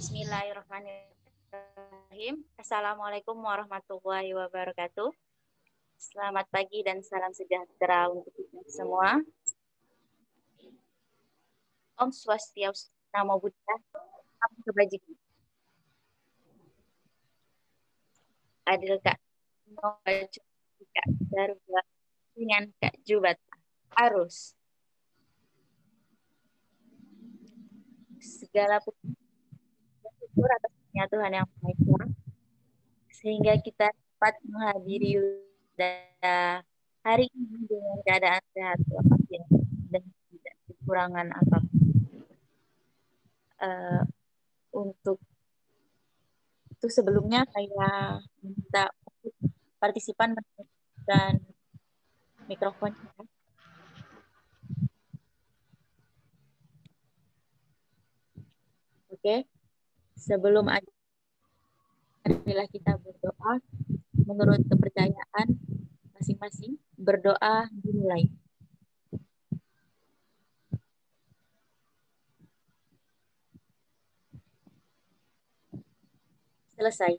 Bismillahirrahmanirrahim. Assalamualaikum warahmatullahi wabarakatuh. Selamat pagi dan salam sejahtera untuk kita semua. Om Swastiastu, Namo Buddha, Namo Kebajikan. Adil Kak, Namo Kak darwa dengan Kak Jubat, Arus. Segala puji bersyukur atas punya Tuhan yang Maha ya. Esa sehingga kita dapat menghadiri pada hari ini dengan keadaan sehat walafiat ya, dan tidak kekurangan apapun. Uh, untuk itu sebelumnya saya minta partisipan dan mikrofon. Oke. Okay. Sebelum hmm. ada marilah kita berdoa menurut kepercayaan masing-masing. Berdoa dimulai. Selesai.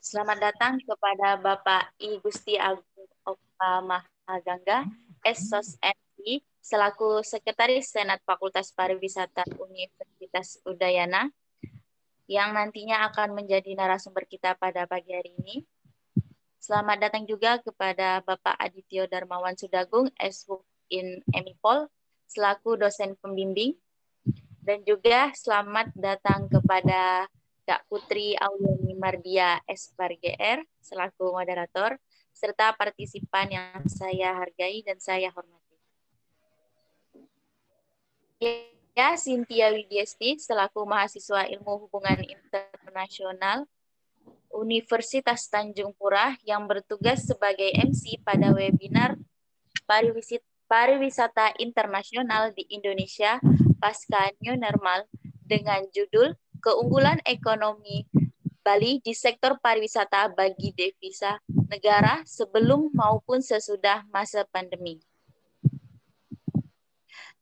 Selamat datang kepada Bapak I Gusti Agung opa Mahagangga, Esos MI, selaku Sekretaris Senat Fakultas Pariwisata Universitas Udayana yang nantinya akan menjadi narasumber kita pada pagi hari ini. Selamat datang juga kepada Bapak Adityo Darmawan Sudagung, SHUK in Emipol, selaku dosen pembimbing. Dan juga selamat datang kepada Kak Putri Auliani Mardia sprgr selaku moderator, serta partisipan yang saya hargai dan saya hormati. Saya Cynthia Widiesti selaku mahasiswa Ilmu Hubungan Internasional Universitas Tanjung Pura yang bertugas sebagai MC pada webinar pariwisata pariwisata internasional di Indonesia pasca new normal dengan judul keunggulan ekonomi Bali di sektor pariwisata bagi devisa negara sebelum maupun sesudah masa pandemi.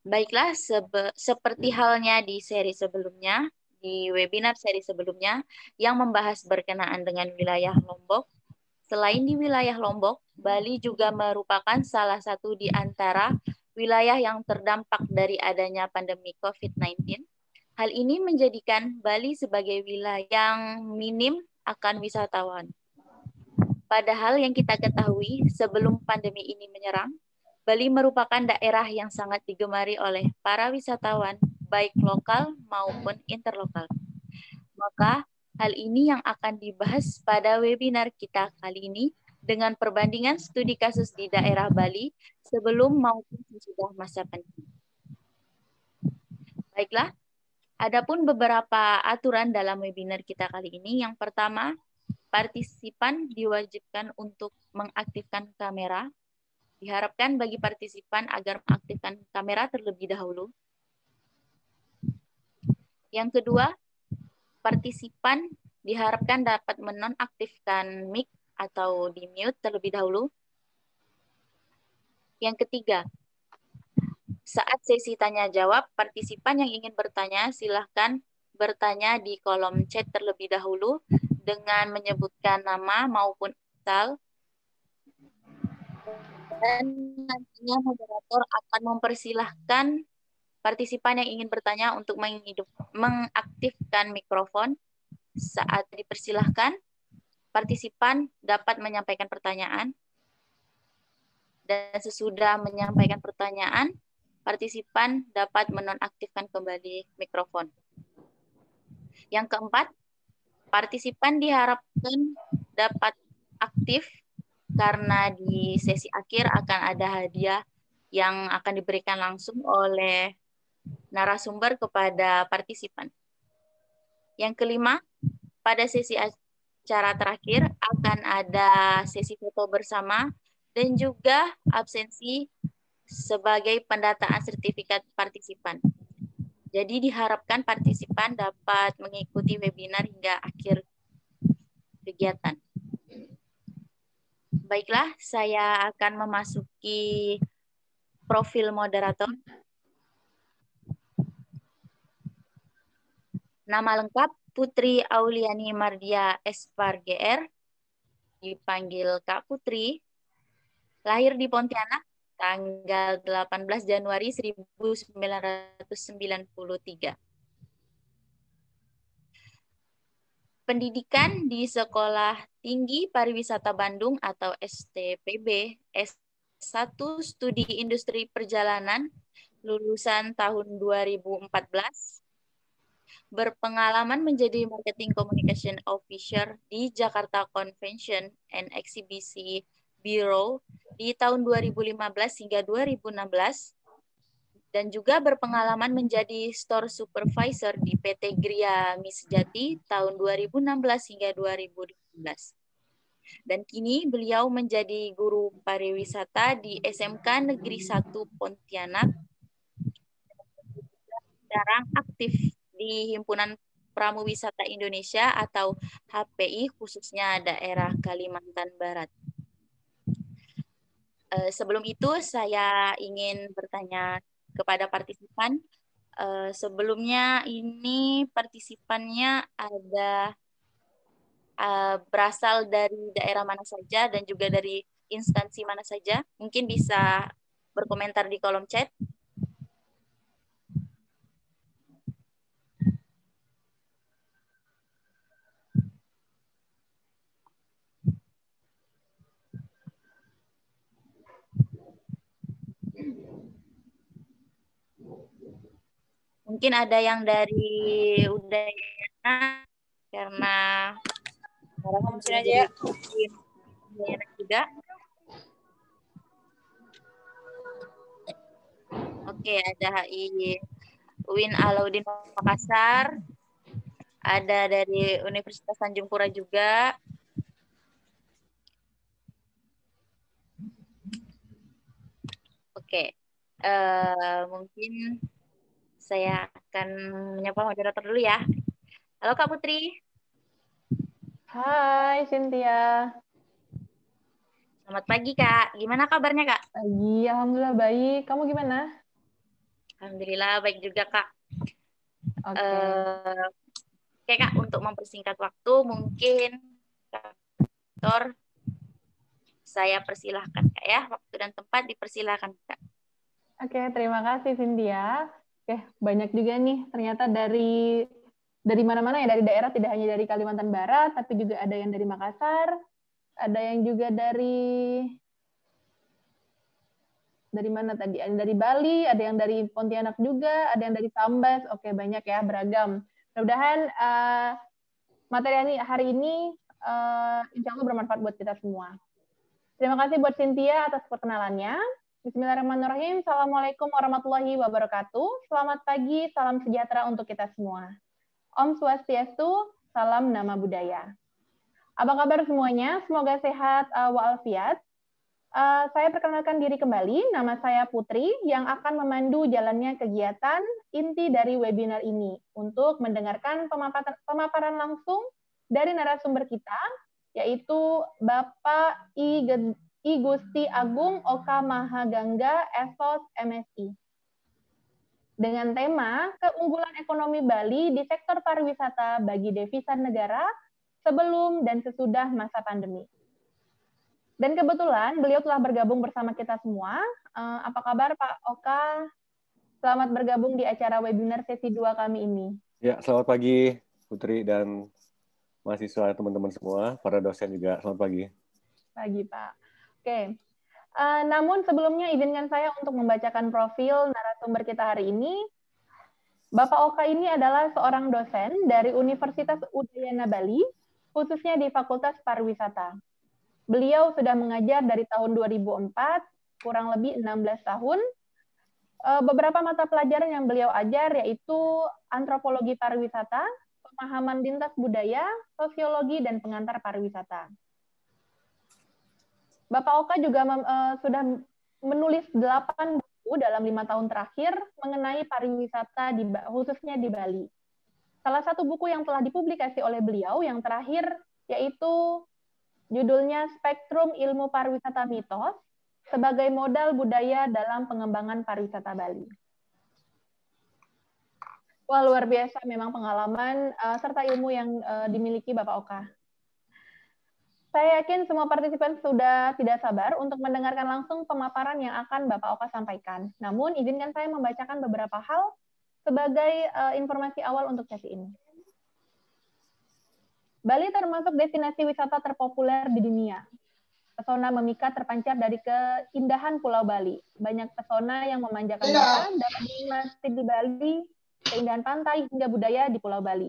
Baiklah, sebe seperti hmm. halnya di seri sebelumnya, di webinar seri sebelumnya yang membahas berkenaan dengan wilayah Lombok. Selain di wilayah Lombok, Bali juga merupakan salah satu di antara wilayah yang terdampak dari adanya pandemi COVID-19. Hal ini menjadikan Bali sebagai wilayah yang minim akan wisatawan. Padahal yang kita ketahui sebelum pandemi ini menyerang, Bali merupakan daerah yang sangat digemari oleh para wisatawan, baik lokal maupun interlokal. Maka, hal ini yang akan dibahas pada webinar kita kali ini dengan perbandingan studi kasus di daerah Bali sebelum maupun sesudah masa pandemi. Baiklah, adapun beberapa aturan dalam webinar kita kali ini. Yang pertama, partisipan diwajibkan untuk mengaktifkan kamera Diharapkan bagi partisipan agar mengaktifkan kamera terlebih dahulu. Yang kedua, partisipan diharapkan dapat menonaktifkan mic atau di-mute terlebih dahulu. Yang ketiga, saat sesi tanya jawab, partisipan yang ingin bertanya silahkan bertanya di kolom chat terlebih dahulu dengan menyebutkan nama maupun asal dan nantinya moderator akan mempersilahkan partisipan yang ingin bertanya untuk menghidup, mengaktifkan mikrofon. Saat dipersilahkan, partisipan dapat menyampaikan pertanyaan. Dan sesudah menyampaikan pertanyaan, partisipan dapat menonaktifkan kembali mikrofon. Yang keempat, partisipan diharapkan dapat aktif karena di sesi akhir akan ada hadiah yang akan diberikan langsung oleh narasumber kepada partisipan. Yang kelima, pada sesi acara terakhir akan ada sesi foto bersama dan juga absensi sebagai pendataan sertifikat partisipan. Jadi diharapkan partisipan dapat mengikuti webinar hingga akhir kegiatan baiklah, saya akan memasuki profil moderator. Nama lengkap Putri Auliani Mardia Espar GR, dipanggil Kak Putri. Lahir di Pontianak tanggal 18 Januari 1993. pendidikan di Sekolah Tinggi Pariwisata Bandung atau STPB S1 Studi Industri Perjalanan lulusan tahun 2014 berpengalaman menjadi marketing communication officer di Jakarta Convention and Exhibition Bureau di tahun 2015 hingga 2016 dan juga berpengalaman menjadi store supervisor di PT Gria Misjati tahun 2016 hingga 2017. Dan kini beliau menjadi guru pariwisata di SMK Negeri 1 Pontianak. Sekarang aktif di Himpunan Pramu Wisata Indonesia atau HPI khususnya daerah Kalimantan Barat eh, sebelum itu saya ingin bertanya kepada partisipan. Uh, sebelumnya ini partisipannya ada uh, berasal dari daerah mana saja dan juga dari instansi mana saja. Mungkin bisa berkomentar di kolom chat. Mungkin ada yang dari Udayana karena Sekarang mungkin aja ya. Udayana juga. Oke, ada HI Win Alaudin Makassar. Ada dari Universitas Tanjung Pura juga. Oke, uh, mungkin saya akan menyapa moderator dulu ya. Halo Kak Putri. Hai Cynthia. Selamat pagi Kak. Gimana kabarnya Kak? Pagi, Alhamdulillah baik. Kamu gimana? Alhamdulillah baik juga Kak. Oke. Okay. Uh, eh, Oke Kak, untuk mempersingkat waktu mungkin Kak saya persilahkan Kak ya. Waktu dan tempat dipersilahkan Kak. Oke, terima kasih Cynthia. Oke, banyak juga nih ternyata dari dari mana-mana ya dari daerah tidak hanya dari Kalimantan Barat tapi juga ada yang dari Makassar, ada yang juga dari dari mana tadi? Ada dari Bali, ada yang dari Pontianak juga, ada yang dari Sambas. Oke, banyak ya, beragam. Mudah-mudahan uh, materi hari ini uh, insya Allah bermanfaat buat kita semua. Terima kasih buat Cynthia atas perkenalannya. Bismillahirrahmanirrahim. Assalamualaikum warahmatullahi wabarakatuh. Selamat pagi, salam sejahtera untuk kita semua. Om Swastiastu, salam nama budaya. Apa kabar semuanya? Semoga sehat uh, walafiat. Uh, saya perkenalkan diri kembali, nama saya Putri yang akan memandu jalannya kegiatan inti dari webinar ini untuk mendengarkan pemaparan, pemaparan langsung dari narasumber kita, yaitu Bapak I. I Gusti Agung Oka Mahagangga Esos MSI. Dengan tema keunggulan ekonomi Bali di sektor pariwisata bagi devisa negara sebelum dan sesudah masa pandemi. Dan kebetulan beliau telah bergabung bersama kita semua. Eh, apa kabar Pak Oka? Selamat bergabung di acara webinar sesi 2 kami ini. Ya, selamat pagi Putri dan mahasiswa teman-teman semua, para dosen juga. Selamat pagi. Pagi Pak. Oke. Uh, namun sebelumnya izinkan saya untuk membacakan profil narasumber kita hari ini. Bapak Oka ini adalah seorang dosen dari Universitas Udayana Bali, khususnya di Fakultas Pariwisata. Beliau sudah mengajar dari tahun 2004, kurang lebih 16 tahun. Eh, beberapa mata pelajaran yang beliau ajar yaitu antropologi pariwisata, pemahaman lintas budaya, sosiologi, dan pengantar pariwisata. Bapak Oka juga uh, sudah menulis delapan buku dalam lima tahun terakhir mengenai pariwisata di, khususnya di Bali. Salah satu buku yang telah dipublikasi oleh beliau yang terakhir yaitu judulnya Spektrum Ilmu Pariwisata Mitos sebagai modal budaya dalam pengembangan pariwisata Bali. Wah, luar biasa memang pengalaman uh, serta ilmu yang uh, dimiliki Bapak Oka. Saya yakin semua partisipan sudah tidak sabar untuk mendengarkan langsung pemaparan yang akan Bapak Oka sampaikan. Namun, izinkan saya membacakan beberapa hal sebagai uh, informasi awal untuk sesi ini. Bali termasuk destinasi wisata terpopuler di dunia. Pesona memikat terpancar dari keindahan Pulau Bali. Banyak pesona yang memanjakan mata iya. dapat dinikmati di Bali, keindahan pantai hingga budaya di Pulau Bali.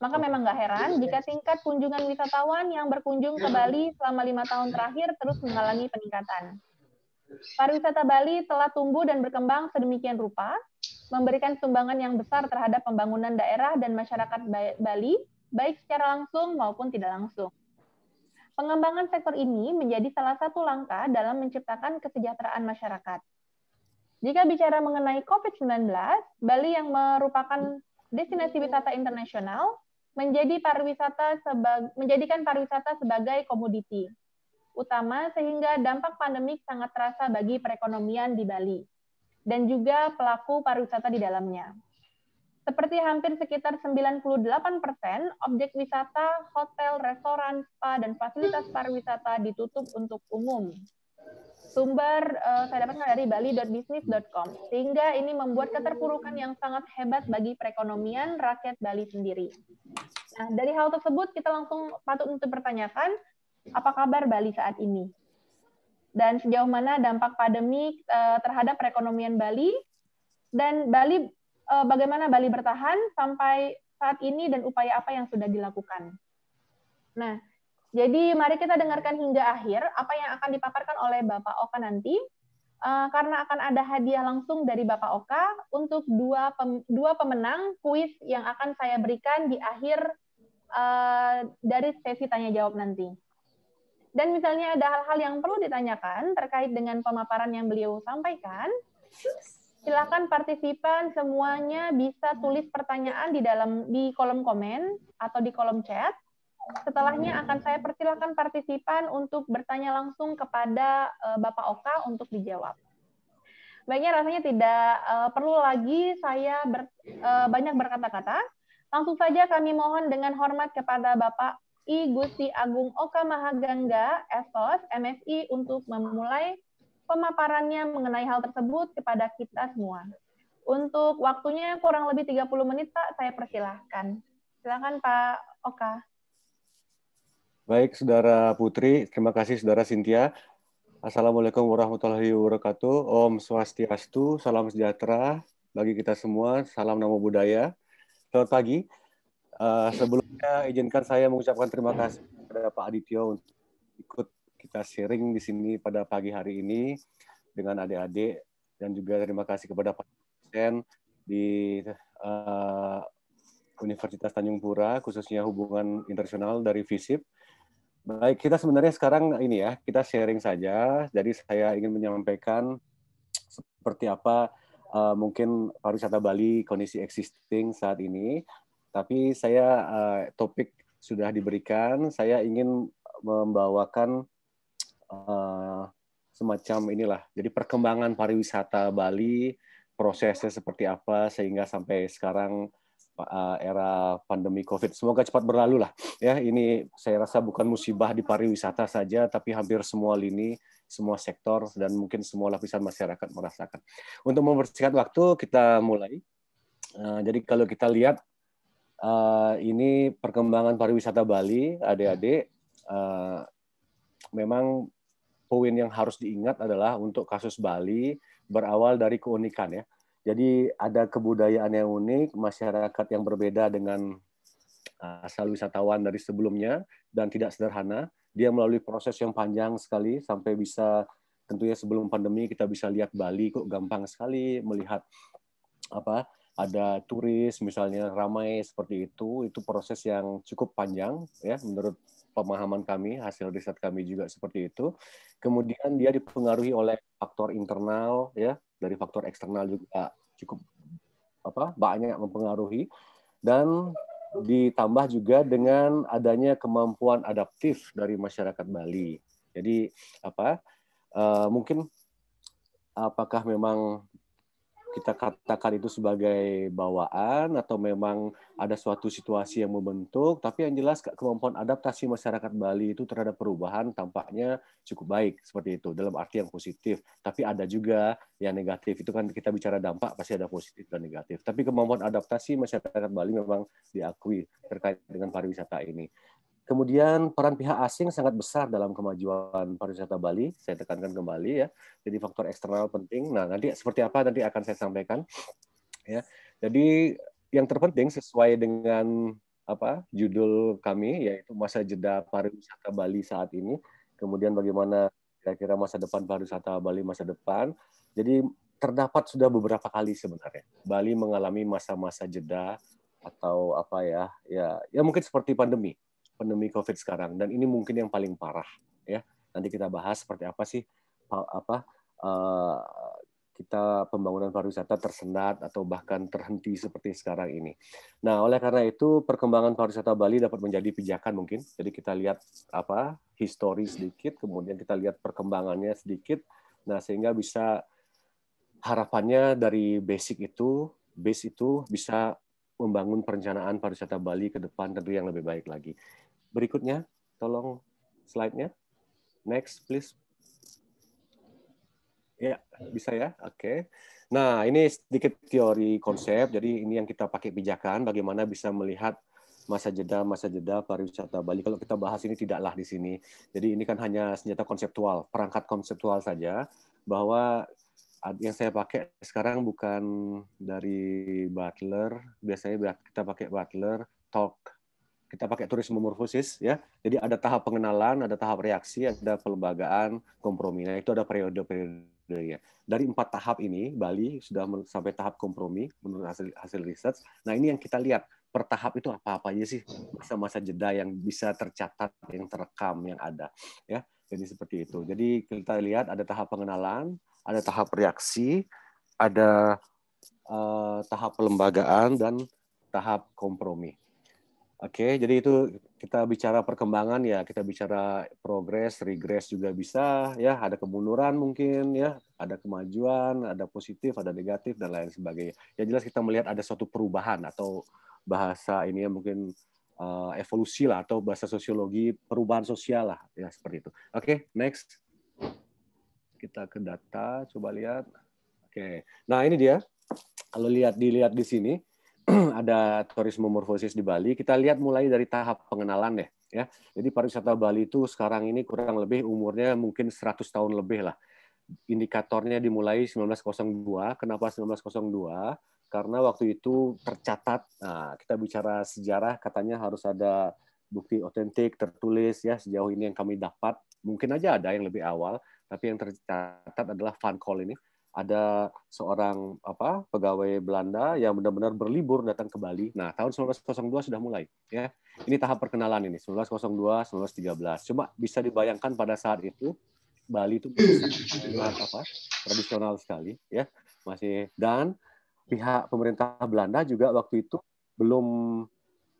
Maka memang nggak heran jika tingkat kunjungan wisatawan yang berkunjung ke iya. Bali selama lima tahun terakhir terus mengalami peningkatan. Pariwisata Bali telah tumbuh dan berkembang sedemikian rupa, memberikan sumbangan yang besar terhadap pembangunan daerah dan masyarakat Bali, baik secara langsung maupun tidak langsung. Pengembangan sektor ini menjadi salah satu langkah dalam menciptakan kesejahteraan masyarakat. Jika bicara mengenai COVID-19, Bali yang merupakan destinasi wisata internasional menjadi pariwisata sebagai menjadikan pariwisata sebagai komoditi utama sehingga dampak pandemik sangat terasa bagi perekonomian di Bali dan juga pelaku pariwisata di dalamnya. Seperti hampir sekitar 98 persen, objek wisata, hotel, restoran, spa, dan fasilitas pariwisata ditutup untuk umum Sumber uh, saya dapatkan dari bali.bisnis.com. Sehingga ini membuat keterpurukan yang sangat hebat bagi perekonomian rakyat Bali sendiri. Nah, dari hal tersebut kita langsung patut untuk pertanyakan apa kabar Bali saat ini? Dan sejauh mana dampak pandemi uh, terhadap perekonomian Bali? Dan Bali uh, bagaimana Bali bertahan sampai saat ini dan upaya apa yang sudah dilakukan? Nah, jadi mari kita dengarkan hingga akhir apa yang akan dipaparkan oleh Bapak Oka nanti, eh, karena akan ada hadiah langsung dari Bapak Oka untuk dua pem, dua pemenang kuis yang akan saya berikan di akhir eh, dari sesi tanya jawab nanti. Dan misalnya ada hal-hal yang perlu ditanyakan terkait dengan pemaparan yang beliau sampaikan, silakan partisipan semuanya bisa tulis pertanyaan di dalam di kolom komen atau di kolom chat Setelahnya akan saya persilakan partisipan untuk bertanya langsung kepada eh, Bapak Oka untuk dijawab. Baiknya rasanya tidak eh, perlu lagi saya ber, eh, banyak berkata-kata. Langsung saja kami mohon dengan hormat kepada Bapak I. Gusti Agung Oka Mahagangga, Esos, MSI untuk memulai pemaparannya mengenai hal tersebut kepada kita semua. Untuk waktunya kurang lebih 30 menit, Pak, saya persilahkan. Silakan Pak Oka. Baik, Saudara Putri, terima kasih Saudara Sintia. Assalamualaikum warahmatullahi wabarakatuh. Om Swastiastu, salam sejahtera bagi kita semua, salam namo budaya. Selamat pagi. Uh, sebelumnya izinkan saya mengucapkan terima kasih kepada Pak Adityo untuk ikut kita sharing di sini pada pagi hari ini dengan adik-adik dan juga terima kasih kepada Pak dosen di uh, Universitas Tanjung Pura khususnya hubungan internasional dari FISIP Baik, kita sebenarnya sekarang ini ya, kita sharing saja. Jadi saya ingin menyampaikan seperti apa uh, mungkin pariwisata Bali kondisi existing saat ini. Tapi saya uh, topik sudah diberikan, saya ingin membawakan uh, semacam inilah. Jadi perkembangan pariwisata Bali prosesnya seperti apa sehingga sampai sekarang Eh, era pandemi COVID. Semoga cepat berlalu lah. Ya, ini saya rasa bukan musibah di pariwisata saja, tapi hampir semua lini, semua sektor, dan mungkin semua lapisan masyarakat merasakan. Untuk mempersingkat waktu, kita mulai. Eh, jadi kalau kita lihat eh, ini perkembangan pariwisata Bali, adik-adik, memang poin yang harus diingat adalah untuk kasus Bali berawal dari keunikan ya jadi ada kebudayaan yang unik, masyarakat yang berbeda dengan ah, asal wisatawan dari sebelumnya dan tidak sederhana. Dia melalui proses yang panjang sekali sampai bisa tentunya sebelum pandemi kita bisa lihat Bali kok gampang sekali melihat apa ada turis misalnya ramai seperti itu itu proses yang cukup panjang ya menurut pemahaman kami hasil riset kami juga seperti itu kemudian dia dipengaruhi oleh faktor internal ya dari faktor eksternal juga cukup apa banyak mempengaruhi dan ditambah juga dengan adanya kemampuan adaptif dari masyarakat Bali. Jadi apa uh, mungkin apakah memang kita katakan itu sebagai bawaan atau memang ada suatu situasi yang membentuk, tapi yang jelas kemampuan adaptasi masyarakat Bali itu terhadap perubahan tampaknya cukup baik seperti itu dalam arti yang positif. Tapi ada juga yang negatif. Itu kan kita bicara dampak pasti ada positif dan negatif. Tapi kemampuan adaptasi masyarakat Bali memang diakui terkait dengan pariwisata ini. Kemudian peran pihak asing sangat besar dalam kemajuan pariwisata Bali. Saya tekankan kembali ya. Jadi faktor eksternal penting. Nah, nanti seperti apa nanti akan saya sampaikan. Ya. Jadi yang terpenting sesuai dengan apa judul kami yaitu masa jeda pariwisata Bali saat ini, kemudian bagaimana kira-kira masa depan pariwisata Bali masa depan. Jadi terdapat sudah beberapa kali sebenarnya Bali mengalami masa-masa jeda atau apa ya ya ya mungkin seperti pandemi pandemi COVID sekarang dan ini mungkin yang paling parah ya. Nanti kita bahas seperti apa sih apa uh, kita pembangunan pariwisata tersendat atau bahkan terhenti seperti sekarang ini. Nah, oleh karena itu perkembangan pariwisata Bali dapat menjadi pijakan mungkin. Jadi kita lihat apa histori sedikit, kemudian kita lihat perkembangannya sedikit. Nah, sehingga bisa harapannya dari basic itu, base itu bisa membangun perencanaan pariwisata Bali ke depan tentu yang lebih baik lagi. Berikutnya, tolong slide-nya. Next, please. Ya, bisa ya. Oke. Okay. Nah, ini sedikit teori konsep. Jadi ini yang kita pakai pijakan bagaimana bisa melihat masa jeda masa jeda pariwisata Bali. Kalau kita bahas ini tidaklah di sini. Jadi ini kan hanya senjata konseptual, perangkat konseptual saja bahwa yang saya pakai sekarang bukan dari Butler, biasanya kita pakai Butler, Talk kita pakai turisme morfosis ya. Jadi ada tahap pengenalan, ada tahap reaksi, ada pelembagaan, kompromi. Nah, itu ada periode-periodenya. Dari empat tahap ini Bali sudah sampai tahap kompromi menurut hasil hasil riset. Nah, ini yang kita lihat per tahap itu apa-apa aja sih masa-masa jeda yang bisa tercatat, yang terekam, yang ada ya. Jadi seperti itu. Jadi kita lihat ada tahap pengenalan, ada tahap reaksi, ada uh, tahap pelembagaan dan tahap kompromi Oke, jadi itu kita bicara perkembangan ya, kita bicara progres, regres juga bisa ya, ada kemunduran mungkin ya, ada kemajuan, ada positif, ada negatif dan lain sebagainya. Ya jelas kita melihat ada suatu perubahan atau bahasa ini ya mungkin uh, evolusi lah atau bahasa sosiologi perubahan sosial lah ya seperti itu. Oke, next. Kita ke data, coba lihat. Oke. Nah, ini dia. Kalau lihat dilihat di sini, ada turisme morfosis di Bali. Kita lihat mulai dari tahap pengenalan deh. Ya. Jadi pariwisata Bali itu sekarang ini kurang lebih umurnya mungkin 100 tahun lebih lah. Indikatornya dimulai 1902. Kenapa 1902? Karena waktu itu tercatat, nah, kita bicara sejarah katanya harus ada bukti otentik tertulis ya sejauh ini yang kami dapat. Mungkin aja ada yang lebih awal, tapi yang tercatat adalah Van Col ini ada seorang apa pegawai Belanda yang benar-benar berlibur datang ke Bali. Nah, tahun 1902 sudah mulai ya. Ini tahap perkenalan ini 1902, 1913. Cuma bisa dibayangkan pada saat itu Bali itu sangat apa? tradisional sekali ya. Masih dan pihak pemerintah Belanda juga waktu itu belum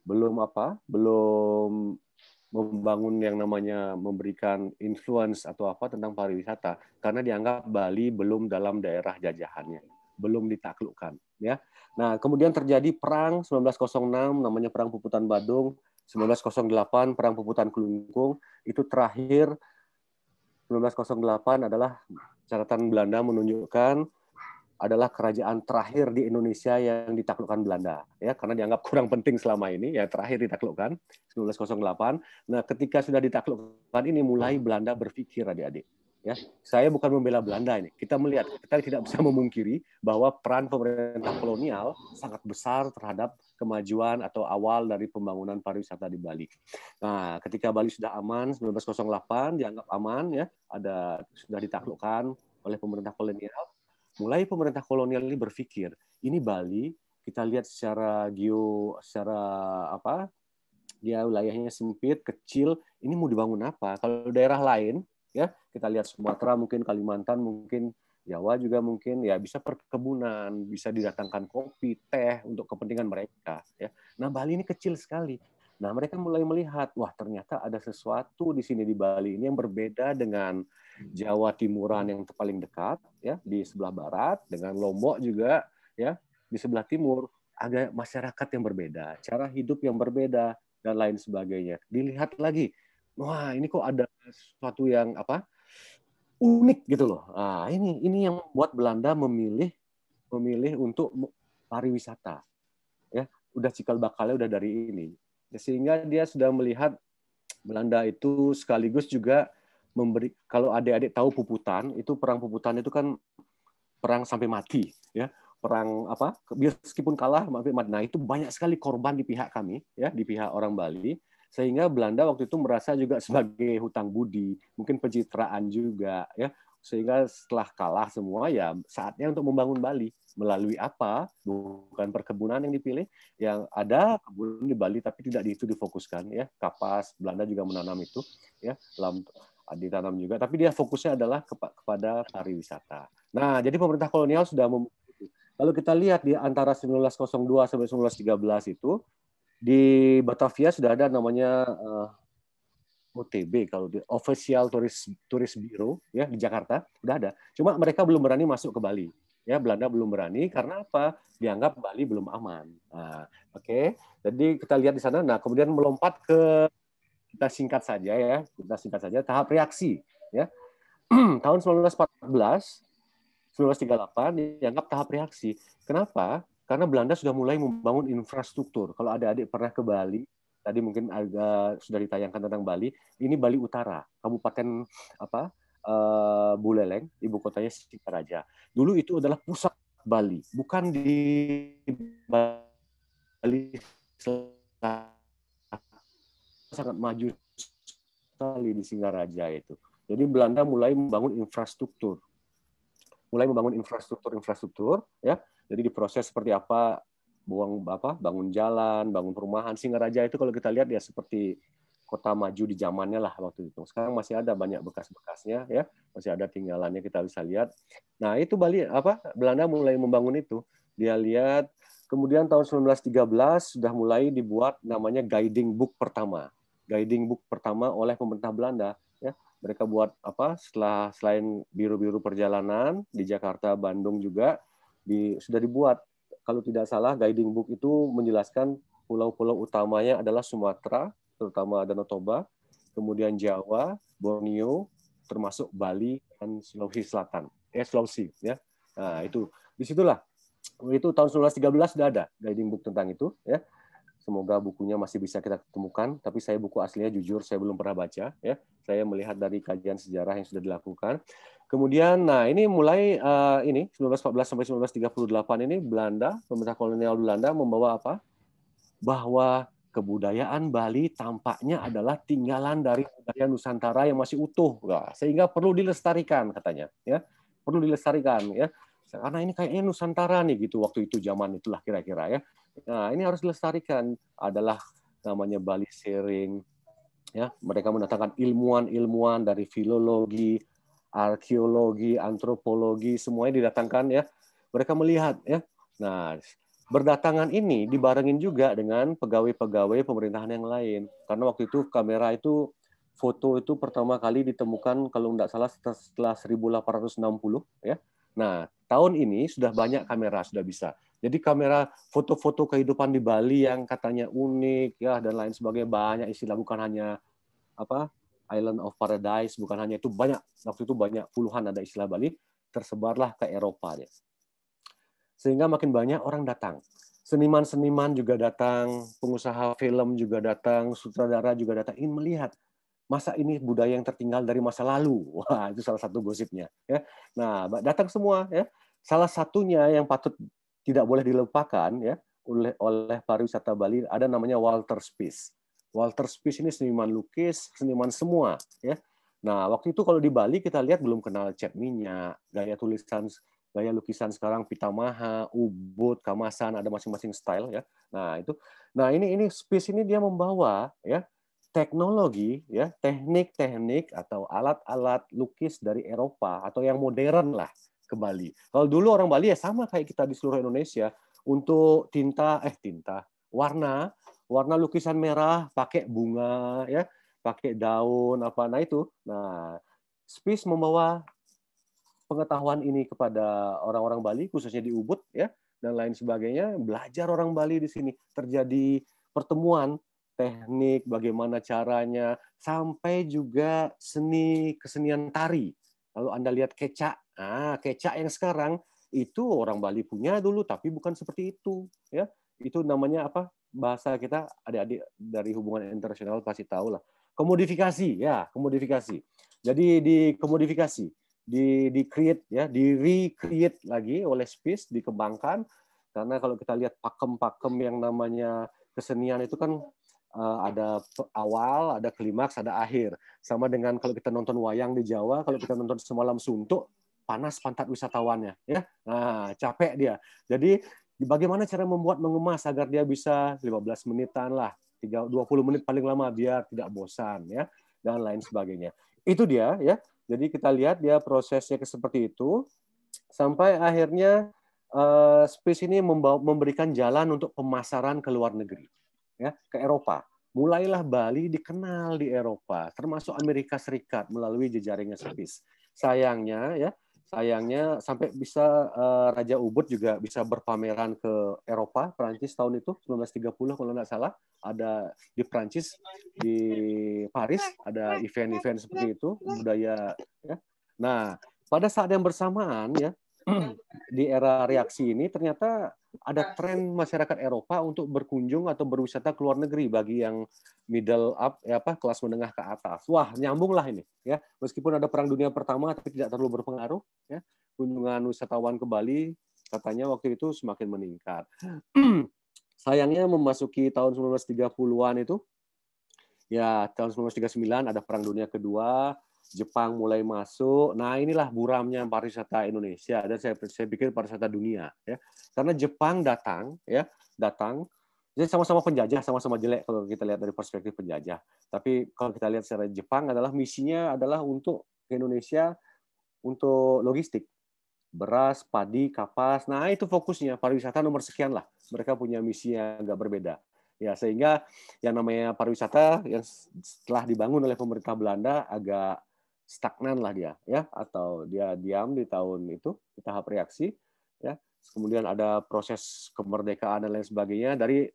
belum apa? belum membangun yang namanya memberikan influence atau apa tentang pariwisata karena dianggap Bali belum dalam daerah jajahannya, belum ditaklukkan ya. Nah, kemudian terjadi perang 1906 namanya perang Puputan Badung, 1908 perang Puputan Kelungkung, itu terakhir 1908 adalah catatan Belanda menunjukkan adalah kerajaan terakhir di Indonesia yang ditaklukkan Belanda ya karena dianggap kurang penting selama ini ya terakhir ditaklukkan 1908. Nah, ketika sudah ditaklukkan ini mulai Belanda berpikir adik-adik ya. Saya bukan membela Belanda ini. Kita melihat kita tidak bisa memungkiri bahwa peran pemerintah kolonial sangat besar terhadap kemajuan atau awal dari pembangunan pariwisata di Bali. Nah, ketika Bali sudah aman 1908 dianggap aman ya, ada sudah ditaklukkan oleh pemerintah kolonial mulai pemerintah kolonial ini berpikir ini Bali kita lihat secara geo secara apa dia wilayahnya sempit kecil ini mau dibangun apa kalau daerah lain ya kita lihat Sumatera mungkin Kalimantan mungkin Jawa juga mungkin ya bisa perkebunan bisa didatangkan kopi teh untuk kepentingan mereka ya nah Bali ini kecil sekali Nah, mereka mulai melihat, wah ternyata ada sesuatu di sini di Bali ini yang berbeda dengan Jawa Timuran yang paling dekat ya di sebelah barat dengan Lombok juga ya di sebelah timur ada masyarakat yang berbeda, cara hidup yang berbeda dan lain sebagainya. Dilihat lagi, wah ini kok ada sesuatu yang apa? unik gitu loh. Nah, ini ini yang buat Belanda memilih memilih untuk pariwisata. Ya, udah cikal bakalnya udah dari ini. Ya, sehingga dia sudah melihat Belanda itu sekaligus juga memberi kalau adik-adik tahu puputan itu perang puputan itu kan perang sampai mati ya perang apa meskipun kalah sampai mati nah itu banyak sekali korban di pihak kami ya di pihak orang Bali sehingga Belanda waktu itu merasa juga sebagai hutang budi mungkin pencitraan juga ya sehingga setelah kalah semua ya saatnya untuk membangun Bali melalui apa bukan perkebunan yang dipilih yang ada kebun di Bali tapi tidak di itu difokuskan ya kapas Belanda juga menanam itu ya ah, ditanam juga tapi dia fokusnya adalah kepada pariwisata nah jadi pemerintah kolonial sudah mem lalu kita lihat di antara 1902 sampai 1913 itu di Batavia sudah ada namanya uh, OTB kalau di Official turis Tourist Bureau ya di Jakarta udah ada. Cuma mereka belum berani masuk ke Bali. Ya Belanda belum berani karena apa? Dianggap Bali belum aman. Nah, oke. Okay. Jadi kita lihat di sana. Nah, kemudian melompat ke kita singkat saja ya, kita singkat saja tahap reaksi ya. Tahun 1914 1938 dianggap tahap reaksi. Kenapa? Karena Belanda sudah mulai membangun infrastruktur. Kalau ada adik pernah ke Bali, tadi mungkin agak sudah ditayangkan tentang Bali. Ini Bali Utara, Kabupaten apa? Uh, Buleleng, ibu kotanya Singaraja. Dulu itu adalah pusat Bali, bukan di Bali Selatan. sangat maju sekali di Singaraja itu. Jadi Belanda mulai membangun infrastruktur, mulai membangun infrastruktur-infrastruktur, ya. Jadi diproses seperti apa buang apa bangun jalan, bangun perumahan. Singaraja itu kalau kita lihat ya seperti kota maju di zamannya lah waktu itu. Sekarang masih ada banyak bekas-bekasnya ya, masih ada tinggalannya kita bisa lihat. Nah, itu Bali apa Belanda mulai membangun itu. Dia lihat kemudian tahun 1913 sudah mulai dibuat namanya guiding book pertama. Guiding book pertama oleh pemerintah Belanda ya. Mereka buat apa setelah selain biru-biru perjalanan di Jakarta, Bandung juga di, sudah dibuat kalau tidak salah guiding book itu menjelaskan pulau-pulau utamanya adalah Sumatera, terutama Danau Toba, kemudian Jawa, Borneo, termasuk Bali dan Sulawesi Selatan. Eh Sulawesi ya. Nah, itu disitulah itu tahun 1913 sudah ada guiding book tentang itu ya. Semoga bukunya masih bisa kita temukan, tapi saya buku aslinya jujur saya belum pernah baca ya. Saya melihat dari kajian sejarah yang sudah dilakukan. Kemudian nah ini mulai uh, ini 1914 sampai 1938 ini Belanda, pemerintah kolonial Belanda membawa apa? Bahwa kebudayaan Bali tampaknya adalah tinggalan dari budaya Nusantara yang masih utuh, nah, sehingga perlu dilestarikan katanya, ya perlu dilestarikan ya karena ini kayaknya Nusantara nih gitu waktu itu zaman itulah kira-kira ya Nah, ini harus dilestarikan. Adalah namanya Bali Sharing. Ya, mereka mendatangkan ilmuwan-ilmuwan dari filologi, arkeologi, antropologi, semuanya didatangkan ya. Mereka melihat ya. Nah, berdatangan ini dibarengin juga dengan pegawai-pegawai pemerintahan yang lain. Karena waktu itu kamera itu foto itu pertama kali ditemukan kalau tidak salah setelah 1860 ya. Nah, tahun ini sudah banyak kamera sudah bisa. Jadi kamera foto-foto kehidupan di Bali yang katanya unik ya dan lain sebagainya banyak istilah bukan hanya apa Island of Paradise bukan hanya itu banyak waktu itu banyak puluhan ada istilah Bali tersebarlah ke Eropa ya. Sehingga makin banyak orang datang. Seniman-seniman juga datang, pengusaha film juga datang, sutradara juga datang ingin melihat masa ini budaya yang tertinggal dari masa lalu. Wah, itu salah satu gosipnya. Ya. Nah, datang semua. Ya. Salah satunya yang patut tidak boleh dilupakan ya oleh oleh pariwisata Bali ada namanya Walter Spies. Walter Spies ini seniman lukis, seniman semua ya. Nah, waktu itu kalau di Bali kita lihat belum kenal cat minyak, gaya tulisan gaya lukisan sekarang Pitamaha, Ubud, Kamasan ada masing-masing style ya. Nah, itu. Nah, ini ini Spies ini dia membawa ya teknologi ya, teknik-teknik atau alat-alat lukis dari Eropa atau yang modern lah ke Bali. Kalau dulu orang Bali ya sama kayak kita di seluruh Indonesia untuk tinta eh tinta warna warna lukisan merah pakai bunga ya pakai daun apa nah itu nah space membawa pengetahuan ini kepada orang-orang Bali khususnya di Ubud ya dan lain sebagainya belajar orang Bali di sini terjadi pertemuan teknik bagaimana caranya sampai juga seni kesenian tari kalau anda lihat kecak Nah, kecak yang sekarang itu orang Bali punya dulu tapi bukan seperti itu, ya. Itu namanya apa? Bahasa kita adik-adik dari hubungan internasional pasti tahu lah. Komodifikasi, ya, komodifikasi. Jadi di komodifikasi, di di create ya, di recreate lagi oleh space dikembangkan karena kalau kita lihat pakem-pakem yang namanya kesenian itu kan eh, ada awal, ada klimaks, ada akhir. Sama dengan kalau kita nonton wayang di Jawa, kalau kita nonton semalam suntuk, panas pantat wisatawannya ya nah capek dia jadi bagaimana cara membuat mengemas agar dia bisa 15 menitan lah 20 menit paling lama biar tidak bosan ya dan lain sebagainya itu dia ya jadi kita lihat dia prosesnya seperti itu sampai akhirnya uh, space ini membawa, memberikan jalan untuk pemasaran ke luar negeri ya ke Eropa mulailah Bali dikenal di Eropa, termasuk Amerika Serikat melalui jejaringnya Space. Sayangnya ya, sayangnya sampai bisa uh, Raja Ubud juga bisa berpameran ke Eropa, Prancis tahun itu 1930 kalau nggak salah ada di Prancis di Paris ada event-event seperti itu budaya ya. Nah, pada saat yang bersamaan ya Hmm. di era reaksi ini ternyata ada tren masyarakat Eropa untuk berkunjung atau berwisata ke luar negeri bagi yang middle up ya apa kelas menengah ke atas. Wah, nyambunglah ini ya. Meskipun ada perang dunia pertama tapi tidak terlalu berpengaruh ya. Kunjungan wisatawan ke Bali katanya waktu itu semakin meningkat. Sayangnya memasuki tahun 1930-an itu ya tahun 1939 ada perang dunia kedua, Jepang mulai masuk. Nah, inilah buramnya pariwisata Indonesia dan saya saya pikir pariwisata dunia ya. Karena Jepang datang ya, datang jadi sama-sama penjajah, sama-sama jelek kalau kita lihat dari perspektif penjajah. Tapi kalau kita lihat secara Jepang adalah misinya adalah untuk Indonesia untuk logistik. Beras, padi, kapas. Nah, itu fokusnya pariwisata nomor sekian lah. Mereka punya misi yang agak berbeda ya sehingga yang namanya pariwisata yang setelah dibangun oleh pemerintah Belanda agak stagnan lah dia ya atau dia diam di tahun itu di tahap reaksi ya kemudian ada proses kemerdekaan dan lain sebagainya dari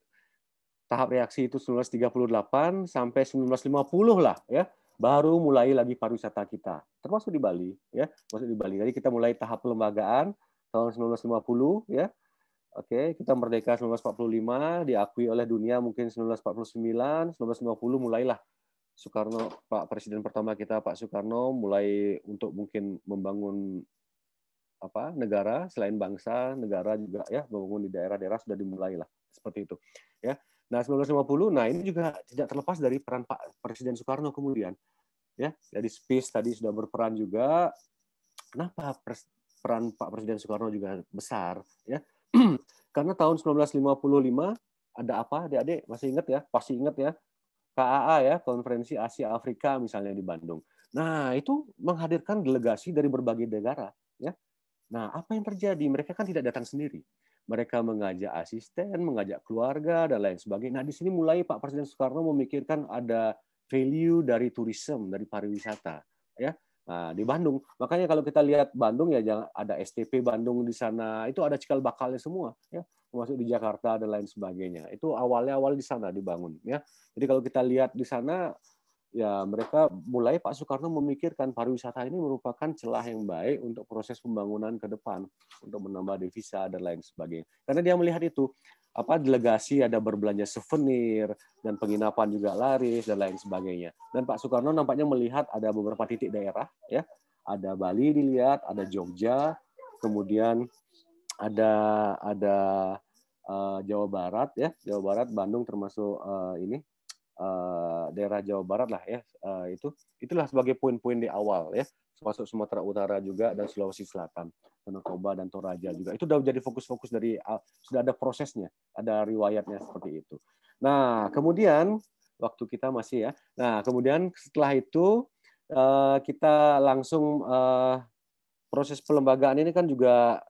tahap reaksi itu 1938 sampai 1950 lah ya baru mulai lagi pariwisata kita termasuk di Bali ya termasuk di Bali jadi kita mulai tahap pelembagaan tahun 1950 ya Oke, kita merdeka 1945, diakui oleh dunia mungkin 1949, 1950 mulailah Soekarno Pak Presiden pertama kita Pak Soekarno mulai untuk mungkin membangun apa negara selain bangsa negara juga ya membangun di daerah-daerah sudah dimulai lah seperti itu ya nah 1950 nah ini juga tidak terlepas dari peran Pak Presiden Soekarno kemudian ya jadi space tadi sudah berperan juga kenapa peran Pak Presiden Soekarno juga besar ya karena tahun 1955 ada apa adik-adik masih ingat ya pasti ingat ya KAA ya, Konferensi Asia Afrika misalnya di Bandung. Nah, itu menghadirkan delegasi dari berbagai negara ya. Nah, apa yang terjadi? Mereka kan tidak datang sendiri. Mereka mengajak asisten, mengajak keluarga dan lain sebagainya. Nah, di sini mulai Pak Presiden Soekarno memikirkan ada value dari tourism, dari pariwisata ya. Nah, di Bandung. Makanya kalau kita lihat Bandung ya jangan ada STP Bandung di sana, itu ada cikal bakalnya semua ya, termasuk di Jakarta dan lain sebagainya. Itu awalnya awal di sana dibangun ya. Jadi kalau kita lihat di sana ya mereka mulai Pak Soekarno memikirkan pariwisata ini merupakan celah yang baik untuk proses pembangunan ke depan untuk menambah devisa dan lain sebagainya. Karena dia melihat itu apa delegasi ada berbelanja souvenir dan penginapan juga laris dan lain sebagainya. Dan Pak Soekarno nampaknya melihat ada beberapa titik daerah ya, ada Bali dilihat, ada Jogja, kemudian ada ada uh, Jawa Barat ya, Jawa Barat, Bandung termasuk uh, ini uh, daerah Jawa Barat lah ya uh, itu itulah sebagai poin-poin di awal ya termasuk Sumatera Utara juga dan Sulawesi Selatan Danau Toba dan Toraja juga itu sudah jadi fokus-fokus dari uh, sudah ada prosesnya ada riwayatnya seperti itu nah kemudian waktu kita masih ya nah kemudian setelah itu uh, kita langsung uh, proses pelembagaan ini kan juga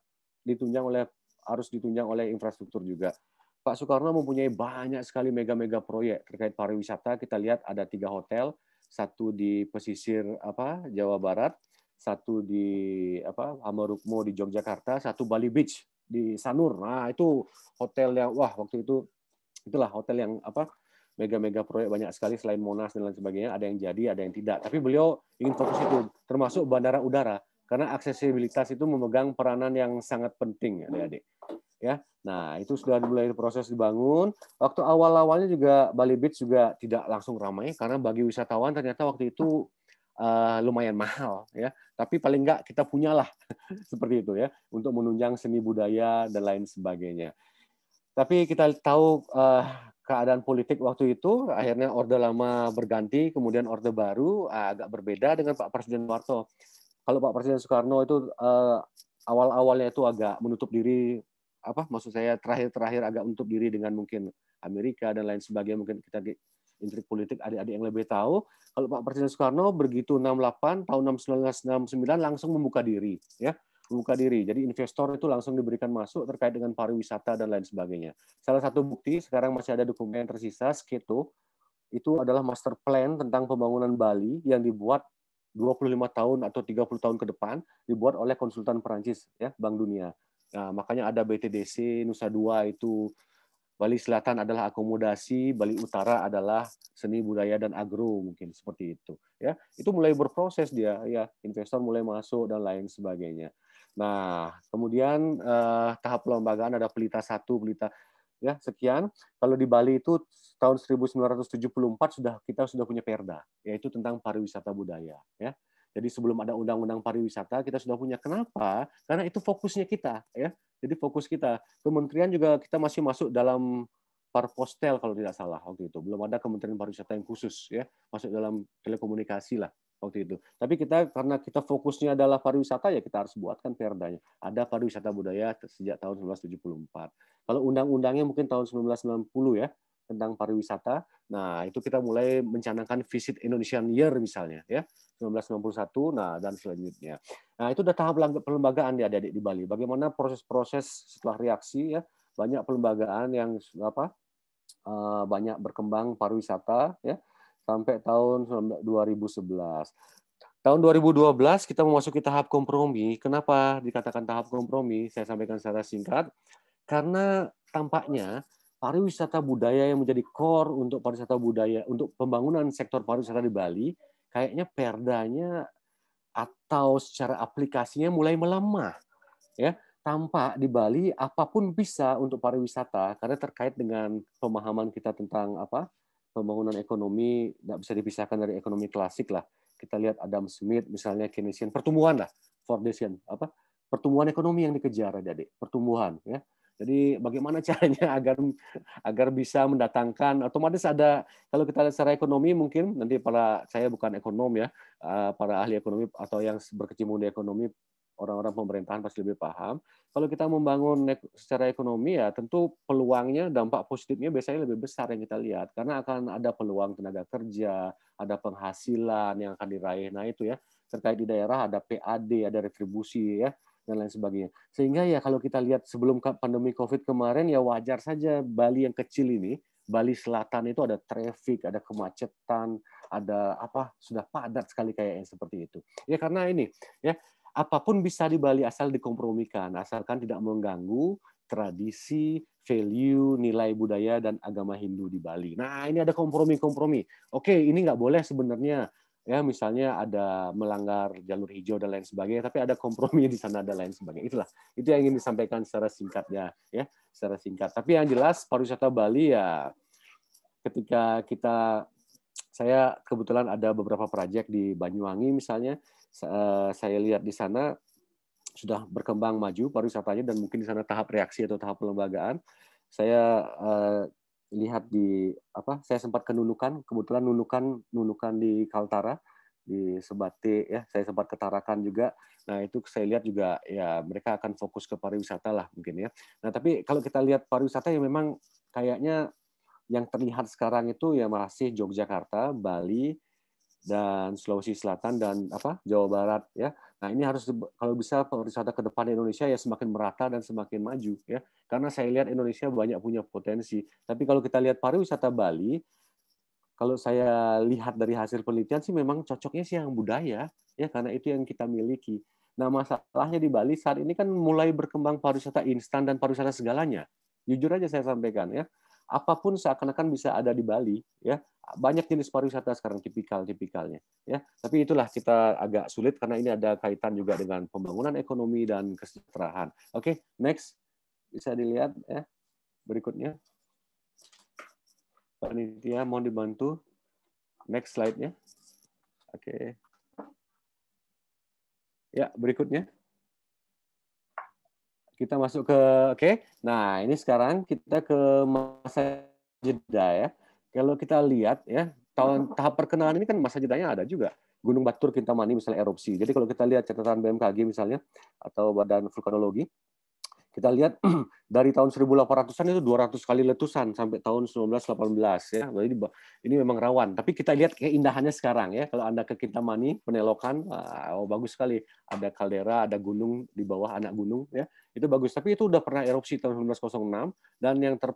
ditunjang oleh harus ditunjang oleh infrastruktur juga Pak Soekarno mempunyai banyak sekali mega-mega proyek terkait pariwisata. Kita lihat ada tiga hotel, satu di pesisir apa Jawa Barat, satu di apa amarukmo di Yogyakarta, satu Bali Beach di Sanur. Nah itu hotel yang wah waktu itu itulah hotel yang apa mega-mega proyek banyak sekali selain Monas dan lain sebagainya ada yang jadi ada yang tidak. Tapi beliau ingin fokus itu termasuk bandara udara karena aksesibilitas itu memegang peranan yang sangat penting ya, adik-adik. Ya, Nah, itu sudah mulai proses dibangun. Waktu awal-awalnya juga Bali Beach juga tidak langsung ramai karena bagi wisatawan ternyata waktu itu uh, lumayan mahal ya. Tapi paling enggak kita punyalah seperti itu ya untuk menunjang seni budaya dan lain sebagainya. Tapi kita tahu uh, keadaan politik waktu itu akhirnya orde lama berganti, kemudian orde baru uh, agak berbeda dengan Pak Presiden Soeharto. Kalau Pak Presiden Soekarno itu uh, awal-awalnya itu agak menutup diri apa maksud saya terakhir-terakhir agak untuk diri dengan mungkin Amerika dan lain sebagainya mungkin kita intrik politik adik-adik yang lebih tahu kalau Pak Presiden Soekarno begitu 68 tahun 1969 langsung membuka diri ya membuka diri jadi investor itu langsung diberikan masuk terkait dengan pariwisata dan lain sebagainya salah satu bukti sekarang masih ada dokumen yang tersisa Sketo itu adalah master plan tentang pembangunan Bali yang dibuat 25 tahun atau 30 tahun ke depan dibuat oleh konsultan Perancis ya Bank Dunia Nah, makanya ada BTDC Nusa Dua itu Bali Selatan adalah akomodasi, Bali Utara adalah seni budaya dan agro mungkin seperti itu ya. Itu mulai berproses dia ya, investor mulai masuk dan lain sebagainya. Nah, kemudian eh, tahap kelembagaan ada pelita satu, pelita ya sekian. Kalau di Bali itu tahun 1974 sudah kita sudah punya perda yaitu tentang pariwisata budaya ya. Jadi sebelum ada undang-undang pariwisata, kita sudah punya. Kenapa? Karena itu fokusnya kita, ya. Jadi fokus kita. Kementerian juga kita masih masuk dalam Parpostel kalau tidak salah waktu itu. Belum ada Kementerian Pariwisata yang khusus, ya. Masuk dalam telekomunikasi lah waktu itu. Tapi kita karena kita fokusnya adalah pariwisata ya kita harus buatkan perdanya. Ada pariwisata budaya sejak tahun 1974. Kalau undang-undangnya mungkin tahun 1990 ya, tentang pariwisata. Nah, itu kita mulai mencanangkan Visit Indonesian Year misalnya ya, 1991 nah dan selanjutnya. Nah, itu udah tahap pelembagaan ya adik di Bali. Bagaimana proses-proses setelah reaksi ya, banyak pelembagaan yang apa? Eh, banyak berkembang pariwisata ya sampai tahun 2011. Tahun 2012 kita memasuki tahap kompromi. Kenapa dikatakan tahap kompromi? Saya sampaikan secara singkat. Karena tampaknya pariwisata budaya yang menjadi core untuk pariwisata budaya untuk pembangunan sektor pariwisata di Bali kayaknya perdanya atau secara aplikasinya mulai melemah ya tampak di Bali apapun bisa untuk pariwisata karena terkait dengan pemahaman kita tentang apa pembangunan ekonomi tidak bisa dipisahkan dari ekonomi klasik lah kita lihat Adam Smith misalnya Keynesian pertumbuhan lah Fordesian apa pertumbuhan ekonomi yang dikejar jadi pertumbuhan ya jadi bagaimana caranya agar agar bisa mendatangkan otomatis ada kalau kita lihat secara ekonomi mungkin nanti para saya bukan ekonom ya eh, para ahli ekonomi atau yang berkecimpung di ekonomi orang-orang pemerintahan pasti lebih paham. Kalau kita membangun secara ekonomi ya tentu peluangnya dampak positifnya biasanya lebih besar yang kita lihat karena akan ada peluang tenaga kerja, ada penghasilan yang akan diraih. Nah itu ya terkait di daerah ada PAD, ada retribusi ya dan lain sebagainya. Sehingga ya kalau kita lihat sebelum pandemi Covid kemarin ya wajar saja Bali yang kecil ini, Bali Selatan itu ada traffic, ada kemacetan, ada apa sudah padat sekali kayak yang seperti itu. Ya karena ini ya apapun bisa di Bali asal dikompromikan, asalkan tidak mengganggu tradisi, value, nilai budaya dan agama Hindu di Bali. Nah ini ada kompromi-kompromi. Oke ini nggak boleh sebenarnya ya misalnya ada melanggar jalur hijau dan lain sebagainya tapi ada kompromi di sana dan lain sebagainya itulah itu yang ingin disampaikan secara singkatnya ya secara singkat tapi yang jelas pariwisata Bali ya ketika kita saya kebetulan ada beberapa proyek di Banyuwangi misalnya eh, saya lihat di sana sudah berkembang maju pariwisatanya dan mungkin di sana tahap reaksi atau tahap pelembagaan saya eh, lihat di apa saya sempat ke Nunukan kebetulan Nunukan Nunukan di Kaltara di Sebate ya saya sempat ke Tarakan juga nah itu saya lihat juga ya mereka akan fokus ke pariwisata lah mungkin ya nah tapi kalau kita lihat pariwisata ya memang kayaknya yang terlihat sekarang itu ya masih Yogyakarta Bali dan Sulawesi Selatan dan apa Jawa Barat ya. Nah ini harus kalau bisa pariwisata ke depan Indonesia ya semakin merata dan semakin maju ya. Karena saya lihat Indonesia banyak punya potensi. Tapi kalau kita lihat pariwisata Bali, kalau saya lihat dari hasil penelitian sih memang cocoknya sih yang budaya ya karena itu yang kita miliki. Nah masalahnya di Bali saat ini kan mulai berkembang pariwisata instan dan pariwisata segalanya. Jujur aja saya sampaikan ya apapun seakan-akan bisa ada di Bali ya banyak jenis pariwisata sekarang tipikal-tipikalnya ya tapi itulah kita agak sulit karena ini ada kaitan juga dengan pembangunan ekonomi dan kesejahteraan oke okay, next bisa dilihat ya berikutnya panitia mau dibantu next slide-nya oke okay. ya berikutnya kita masuk ke oke. Okay. Nah, ini sekarang kita ke masa jeda ya. Kalau kita lihat ya, tahun tahap perkenalan ini kan masa jedanya ada juga. Gunung Batur Kintamani misalnya erupsi. Jadi kalau kita lihat catatan BMKG misalnya atau Badan Vulkanologi kita lihat dari tahun 1800-an itu 200 kali letusan sampai tahun 1918 ya. Jadi ini memang rawan. Tapi kita lihat keindahannya sekarang ya. Kalau Anda ke Kintamani, Penelokan, oh bagus sekali. Ada kaldera, ada gunung di bawah anak gunung ya. Itu bagus. Tapi itu udah pernah erupsi tahun 1906 dan yang ter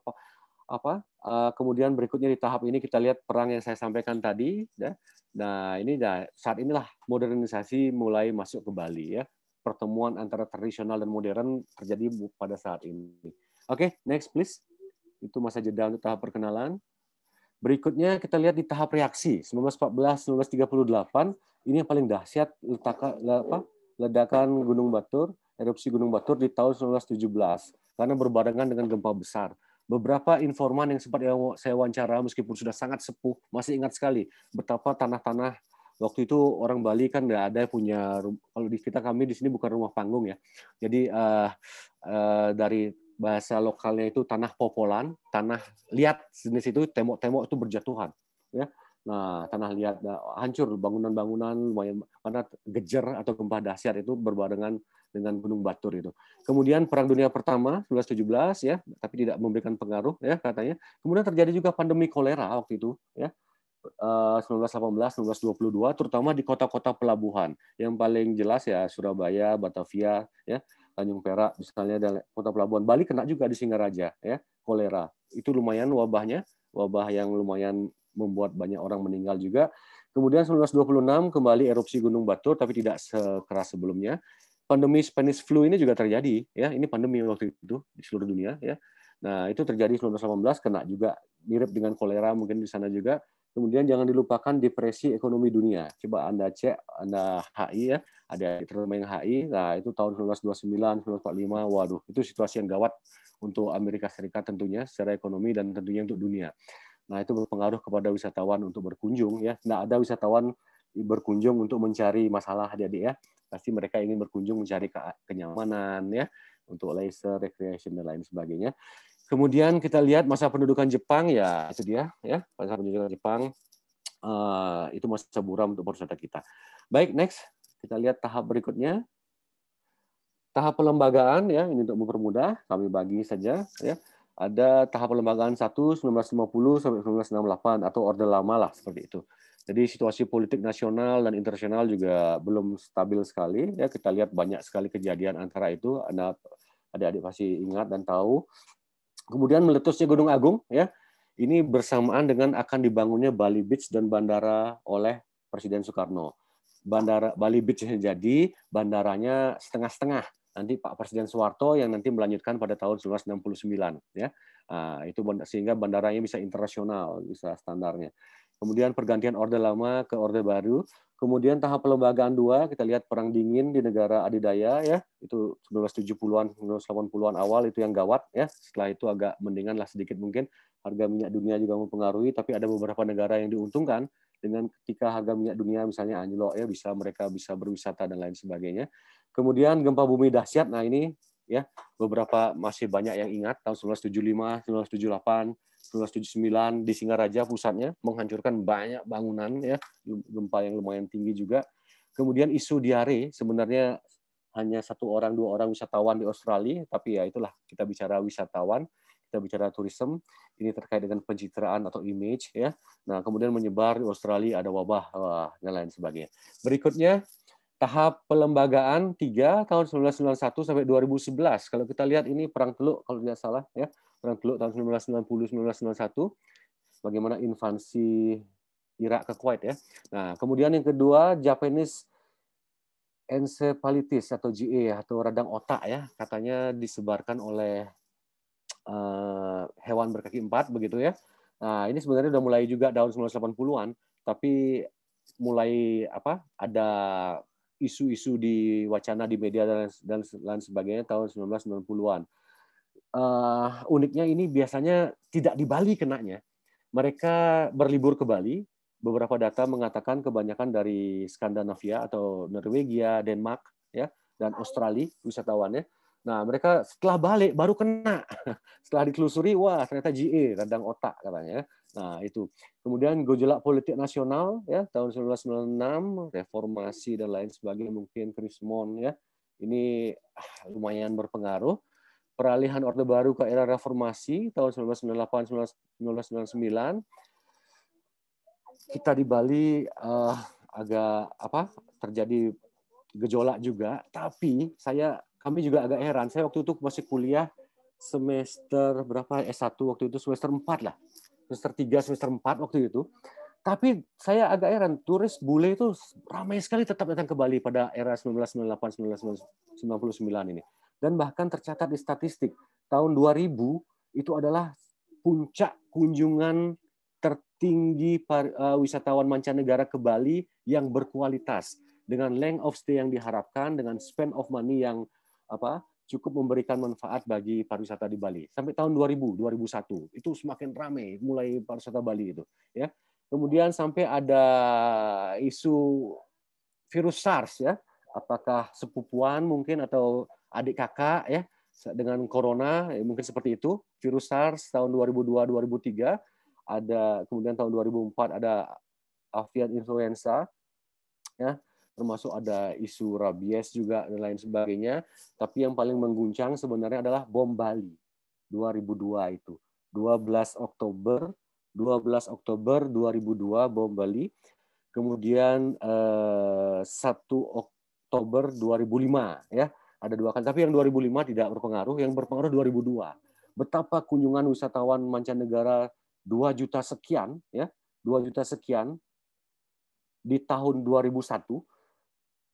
apa eh, kemudian berikutnya di tahap ini kita lihat perang yang saya sampaikan tadi ya. Nah, ini nah, saat inilah modernisasi mulai masuk ke Bali ya pertemuan antara tradisional dan modern terjadi pada saat ini. Oke, okay, next please. Itu masa jeda untuk tahap perkenalan. Berikutnya kita lihat di tahap reaksi 1914-1938 ini yang paling dahsyat letaka, apa, ledakan Gunung Batur, erupsi Gunung Batur di tahun 1917 karena berbarengan dengan gempa besar. Beberapa informan yang sempat saya wawancara meskipun sudah sangat sepuh masih ingat sekali betapa tanah-tanah waktu itu orang Bali kan nggak ada punya kalau di kita kami di sini bukan rumah panggung ya jadi uh, uh, dari bahasa lokalnya itu tanah popolan tanah liat jenis itu tembok-tembok itu berjatuhan ya nah tanah liat nah, hancur bangunan-bangunan karena gejer atau gempa dahsyat itu berbarengan dengan Gunung Batur itu. Kemudian Perang Dunia Pertama 1917 ya, tapi tidak memberikan pengaruh ya katanya. Kemudian terjadi juga pandemi kolera waktu itu ya. 1918 eh, 1922 terutama di kota-kota pelabuhan yang paling jelas ya Surabaya Batavia ya Tanjung Perak misalnya ada kota pelabuhan Bali kena juga di Singaraja ya kolera itu lumayan wabahnya wabah yang lumayan membuat banyak orang meninggal juga kemudian 1926 kembali erupsi Gunung Batur tapi tidak sekeras sebelumnya pandemi Spanish flu ini juga terjadi ya ini pandemi waktu itu di seluruh dunia ya nah itu terjadi 1918 kena juga mirip dengan kolera mungkin di sana juga Kemudian jangan dilupakan depresi ekonomi dunia. Coba Anda cek, Anda HI ya, ada termen HI, nah itu tahun 1929, 1945, waduh, itu situasi yang gawat untuk Amerika Serikat tentunya secara ekonomi dan tentunya untuk dunia. Nah itu berpengaruh kepada wisatawan untuk berkunjung ya. Nah ada wisatawan berkunjung untuk mencari masalah adik-adik ya. Pasti mereka ingin berkunjung mencari kenyamanan ya, untuk leisure, recreation dan lain sebagainya. Kemudian kita lihat masa pendudukan Jepang ya itu dia ya masa pendudukan Jepang uh, itu masa buram untuk perusahaan kita. Baik next kita lihat tahap berikutnya tahap pelembagaan ya ini untuk mempermudah kami bagi saja ya ada tahap pelembagaan 1 1950 sampai 1968 atau orde lama lah seperti itu. Jadi situasi politik nasional dan internasional juga belum stabil sekali ya kita lihat banyak sekali kejadian antara itu Anda adik-adik pasti ingat dan tahu Kemudian meletusnya Gunung Agung ya. Ini bersamaan dengan akan dibangunnya Bali Beach dan bandara oleh Presiden Soekarno. Bandara Bali Beach jadi bandaranya setengah-setengah. Nanti Pak Presiden Soeharto yang nanti melanjutkan pada tahun 1969 ya. Nah, itu sehingga bandaranya bisa internasional, bisa standarnya. Kemudian pergantian Orde Lama ke Orde Baru, Kemudian tahap pelembagaan dua, kita lihat perang dingin di negara adidaya ya, itu 1970-an, 1980-an awal itu yang gawat ya. Setelah itu agak mendingan lah sedikit mungkin. Harga minyak dunia juga mempengaruhi, tapi ada beberapa negara yang diuntungkan dengan ketika harga minyak dunia misalnya anjlok ya bisa mereka bisa berwisata dan lain sebagainya. Kemudian gempa bumi dahsyat. Nah, ini ya beberapa masih banyak yang ingat tahun 1975, 1978 1979 di Singaraja pusatnya menghancurkan banyak bangunan ya gempa yang lumayan tinggi juga. Kemudian isu diare sebenarnya hanya satu orang dua orang wisatawan di Australia tapi ya itulah kita bicara wisatawan kita bicara turisme ini terkait dengan pencitraan atau image ya nah kemudian menyebar di Australia ada wabah wah, dan lain sebagainya berikutnya tahap pelembagaan 3 tahun 1991 sampai 2011 kalau kita lihat ini perang teluk kalau tidak salah ya perang Teluk tahun 1990-1991, bagaimana invasi Irak ke Kuwait ya. Nah, kemudian yang kedua Japanese encephalitis atau GE atau radang otak ya, katanya disebarkan oleh uh, hewan berkaki empat begitu ya. Nah, ini sebenarnya sudah mulai juga tahun 1980-an, tapi mulai apa? ada isu-isu di wacana di media dan dan, lain sebagainya tahun 1990-an uh, uniknya ini biasanya tidak di Bali kenanya. Mereka berlibur ke Bali. Beberapa data mengatakan kebanyakan dari Skandinavia atau Norwegia, Denmark, ya, dan Australia wisatawannya. Nah, mereka setelah balik baru kena. setelah ditelusuri, wah ternyata GE, radang otak katanya. Nah, itu. Kemudian gejolak politik nasional ya tahun 1996, reformasi dan lain sebagainya mungkin krismon ya. Ini ah, lumayan berpengaruh peralihan Orde Baru ke era reformasi tahun 1998-1999 kita di Bali uh, agak apa terjadi gejolak juga tapi saya kami juga agak heran saya waktu itu masih kuliah semester berapa S1 waktu itu semester 4 lah semester 3 semester 4 waktu itu tapi saya agak heran turis bule itu ramai sekali tetap datang ke Bali pada era 1998 1999 ini dan bahkan tercatat di statistik tahun 2000 itu adalah puncak kunjungan tertinggi eh, wisatawan mancanegara ke Bali yang berkualitas dengan length of stay yang diharapkan dengan spend of money yang apa cukup memberikan manfaat bagi pariwisata di Bali sampai tahun 2000 2001 itu semakin ramai mulai pariwisata Bali itu ya kemudian sampai ada isu virus SARS ya apakah sepupuan mungkin atau adik kakak ya dengan corona ya mungkin seperti itu virus SARS tahun 2002 2003 ada kemudian tahun 2004 ada avian influenza ya termasuk ada isu rabies juga dan lain sebagainya tapi yang paling mengguncang sebenarnya adalah bom Bali 2002 itu 12 Oktober 12 Oktober 2002 bom Bali kemudian eh, 1 Oktober 2005 ya ada dua kan, tapi yang 2005 tidak berpengaruh, yang berpengaruh 2002. Betapa kunjungan wisatawan mancanegara 2 juta sekian, ya, 2 juta sekian di tahun 2001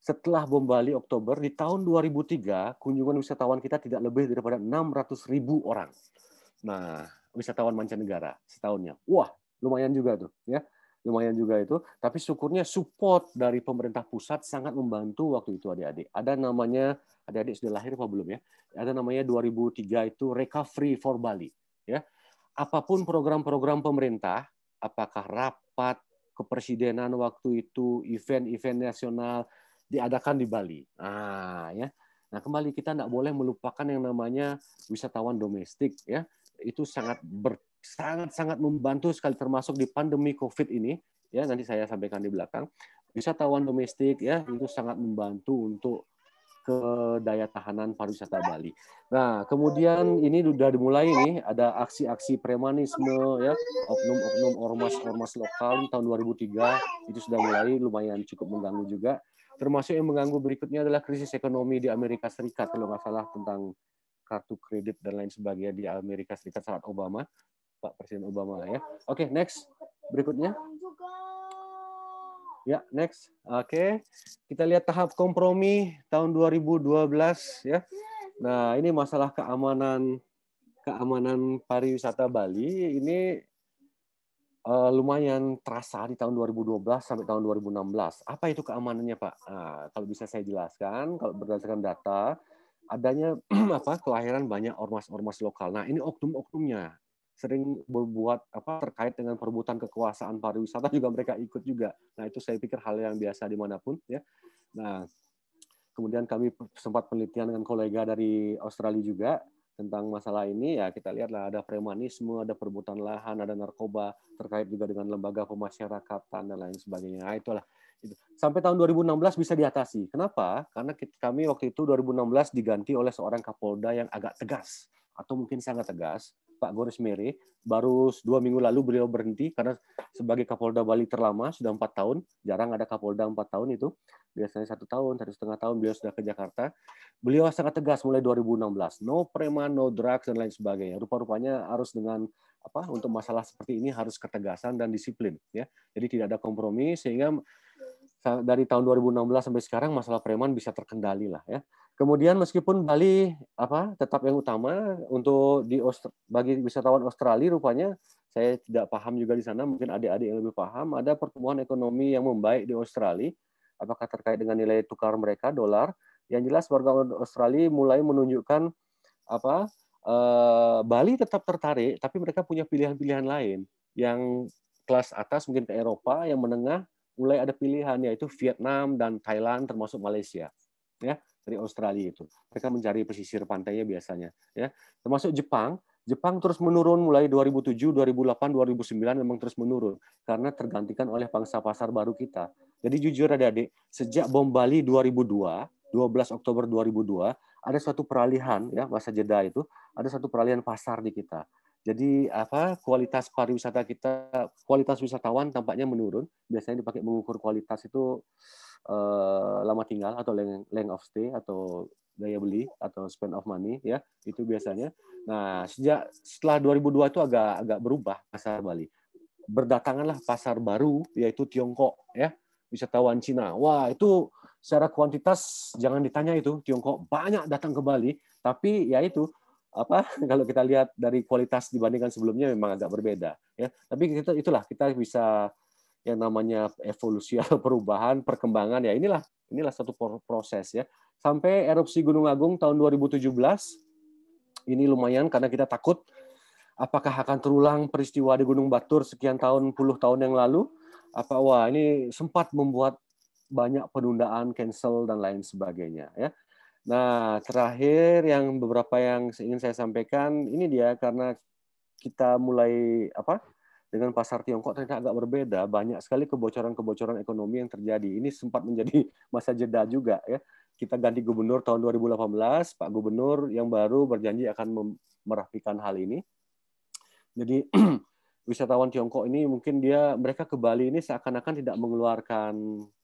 setelah bom Bali Oktober di tahun 2003 kunjungan wisatawan kita tidak lebih daripada 600 ribu orang. Nah, wisatawan mancanegara setahunnya. Wah, lumayan juga tuh ya lumayan juga itu. Tapi syukurnya support dari pemerintah pusat sangat membantu waktu itu adik-adik. Ada namanya, adik-adik sudah lahir apa belum ya? Ada namanya 2003 itu Recovery for Bali. Ya, apapun program-program pemerintah, apakah rapat kepresidenan waktu itu, event-event nasional diadakan di Bali. Nah, ya. Nah, kembali kita tidak boleh melupakan yang namanya wisatawan domestik ya. Itu sangat ber, sangat-sangat membantu sekali termasuk di pandemi COVID ini ya nanti saya sampaikan di belakang wisatawan domestik ya itu sangat membantu untuk ke daya tahanan pariwisata Bali. Nah, kemudian ini sudah dimulai nih ada aksi-aksi premanisme ya oknum-oknum ormas-ormas lokal tahun 2003 itu sudah mulai lumayan cukup mengganggu juga. Termasuk yang mengganggu berikutnya adalah krisis ekonomi di Amerika Serikat kalau nggak salah tentang kartu kredit dan lain sebagainya di Amerika Serikat saat Obama Pak Presiden Obama ya. Oke, okay, next. Berikutnya. Ya, next. Oke. Okay. Kita lihat tahap kompromi tahun 2012 ya. Nah, ini masalah keamanan keamanan pariwisata Bali ini uh, lumayan terasa di tahun 2012 sampai tahun 2016. Apa itu keamanannya, Pak? Nah, kalau bisa saya jelaskan, kalau berdasarkan data adanya apa kelahiran banyak ormas-ormas lokal. Nah, ini oknum-oknumnya sering berbuat apa terkait dengan perebutan kekuasaan pariwisata juga mereka ikut juga. Nah itu saya pikir hal yang biasa dimanapun ya. Nah kemudian kami sempat penelitian dengan kolega dari Australia juga tentang masalah ini ya kita lihatlah ada premanisme, ada perebutan lahan, ada narkoba terkait juga dengan lembaga pemasyarakatan dan lain sebagainya. Nah, itulah Sampai tahun 2016 bisa diatasi. Kenapa? Karena kami waktu itu 2016 diganti oleh seorang kapolda yang agak tegas atau mungkin sangat tegas Pak Goris Mere, baru dua minggu lalu beliau berhenti karena sebagai Kapolda Bali terlama sudah empat tahun, jarang ada Kapolda empat tahun itu, biasanya satu tahun, satu setengah tahun beliau sudah ke Jakarta. Beliau sangat tegas mulai 2016, no preman, no drugs dan lain sebagainya. Rupa-rupanya harus dengan apa untuk masalah seperti ini harus ketegasan dan disiplin ya. Jadi tidak ada kompromi sehingga dari tahun 2016 sampai sekarang masalah preman bisa terkendali lah ya. Kemudian meskipun Bali apa tetap yang utama untuk di Austra bagi wisatawan Australia rupanya saya tidak paham juga di sana mungkin adik-adik yang lebih paham ada pertumbuhan ekonomi yang membaik di Australia apakah terkait dengan nilai tukar mereka dolar yang jelas warga Australia mulai menunjukkan apa eh, Bali tetap tertarik tapi mereka punya pilihan-pilihan lain yang kelas atas mungkin ke Eropa yang menengah mulai ada pilihan yaitu Vietnam dan Thailand termasuk Malaysia ya dari Australia itu. Mereka mencari pesisir pantainya biasanya ya. Termasuk Jepang, Jepang terus menurun mulai 2007, 2008, 2009 memang terus menurun karena tergantikan oleh pangsa pasar baru kita. Jadi jujur Adik-adik, sejak bom Bali 2002, 12 Oktober 2002, ada suatu peralihan ya masa jeda itu, ada satu peralihan pasar di kita jadi apa kualitas pariwisata kita, kualitas wisatawan tampaknya menurun. Biasanya dipakai mengukur kualitas itu eh, lama tinggal atau length of stay atau daya beli atau spend of money ya itu biasanya. Nah sejak setelah 2002 itu agak agak berubah pasar Bali. Berdatanganlah pasar baru yaitu Tiongkok ya wisatawan Cina. Wah itu secara kuantitas jangan ditanya itu Tiongkok banyak datang ke Bali tapi ya itu apa kalau kita lihat dari kualitas dibandingkan sebelumnya memang agak berbeda ya tapi kita itulah kita bisa yang namanya evolusi atau perubahan perkembangan ya inilah inilah satu proses ya sampai erupsi Gunung Agung tahun 2017 ini lumayan karena kita takut apakah akan terulang peristiwa di Gunung Batur sekian tahun puluh tahun yang lalu apa wah ini sempat membuat banyak penundaan cancel dan lain sebagainya ya Nah, terakhir yang beberapa yang ingin saya sampaikan ini dia karena kita mulai apa dengan pasar Tiongkok ternyata agak berbeda, banyak sekali kebocoran-kebocoran ekonomi yang terjadi. Ini sempat menjadi masa jeda juga ya. Kita ganti gubernur tahun 2018, Pak Gubernur yang baru berjanji akan merapikan hal ini. Jadi wisatawan Tiongkok ini mungkin dia mereka ke Bali ini seakan-akan tidak mengeluarkan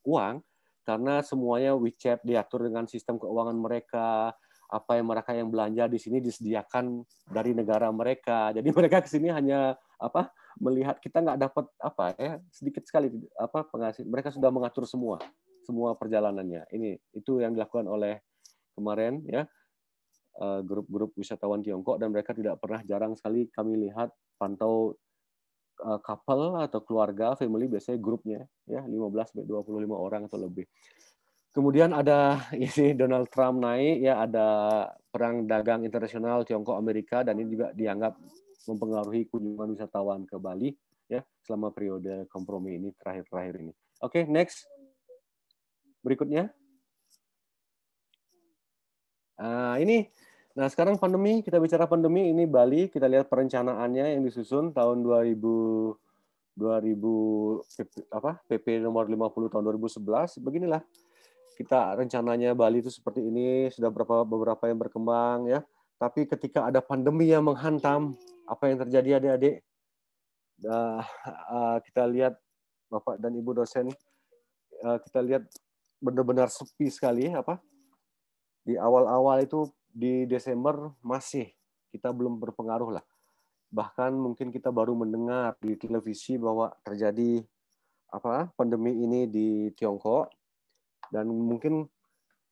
uang, karena semuanya WeChat diatur dengan sistem keuangan mereka, apa yang mereka yang belanja di sini disediakan dari negara mereka. Jadi mereka ke sini hanya apa melihat kita nggak dapat apa ya sedikit sekali apa penghasil Mereka sudah mengatur semua semua perjalanannya. Ini itu yang dilakukan oleh kemarin ya eh, grup-grup wisatawan Tiongkok dan mereka tidak pernah jarang sekali kami lihat pantau Kapel eh, couple atau keluarga, family biasanya grupnya ya 15 sampai 25 orang atau lebih. Kemudian ada ini Donald Trump naik ya ada perang dagang internasional Tiongkok Amerika dan ini juga dianggap mempengaruhi kunjungan wisatawan ke Bali ya selama periode kompromi ini terakhir-terakhir ini. Oke, okay, next. Berikutnya. Uh, ini Nah, sekarang pandemi, kita bicara pandemi ini Bali, kita lihat perencanaannya yang disusun tahun 2000 2000 apa? PP nomor 50 tahun 2011. Beginilah kita rencananya Bali itu seperti ini, sudah berapa beberapa yang berkembang ya. Tapi ketika ada pandemi yang menghantam, apa yang terjadi Adik-adik? Uh, kita lihat Bapak dan Ibu dosen eh, kita lihat benar-benar sepi sekali apa? Di awal-awal itu di Desember masih kita belum berpengaruh lah. Bahkan mungkin kita baru mendengar di televisi bahwa terjadi apa pandemi ini di Tiongkok dan mungkin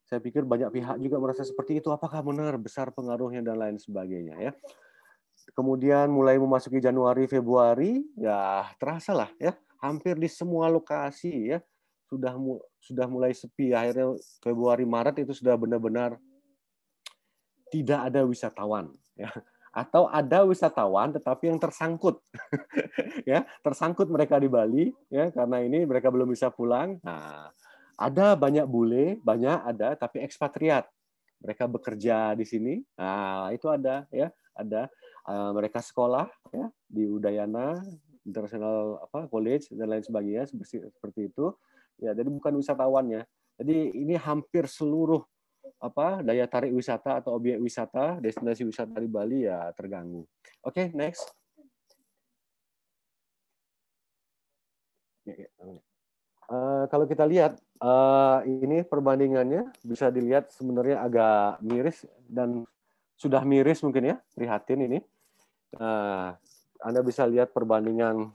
saya pikir banyak pihak juga merasa seperti itu apakah benar besar pengaruhnya dan lain sebagainya ya. Kemudian mulai memasuki Januari Februari ya terasa lah ya hampir di semua lokasi ya sudah sudah mulai sepi akhirnya Februari Maret itu sudah benar-benar tidak ada wisatawan ya atau ada wisatawan tetapi yang tersangkut ya tersangkut mereka di Bali ya karena ini mereka belum bisa pulang nah ada banyak bule banyak ada tapi ekspatriat mereka bekerja di sini nah itu ada ya ada uh, mereka sekolah ya di Udayana International apa College dan lain sebagainya seperti, seperti itu ya jadi bukan wisatawannya jadi ini hampir seluruh apa daya tarik wisata atau objek wisata destinasi wisata di Bali ya terganggu. Oke, okay, next. Uh, kalau kita lihat uh, ini perbandingannya bisa dilihat sebenarnya agak miris dan sudah miris mungkin ya prihatin ini. Uh, Anda bisa lihat perbandingan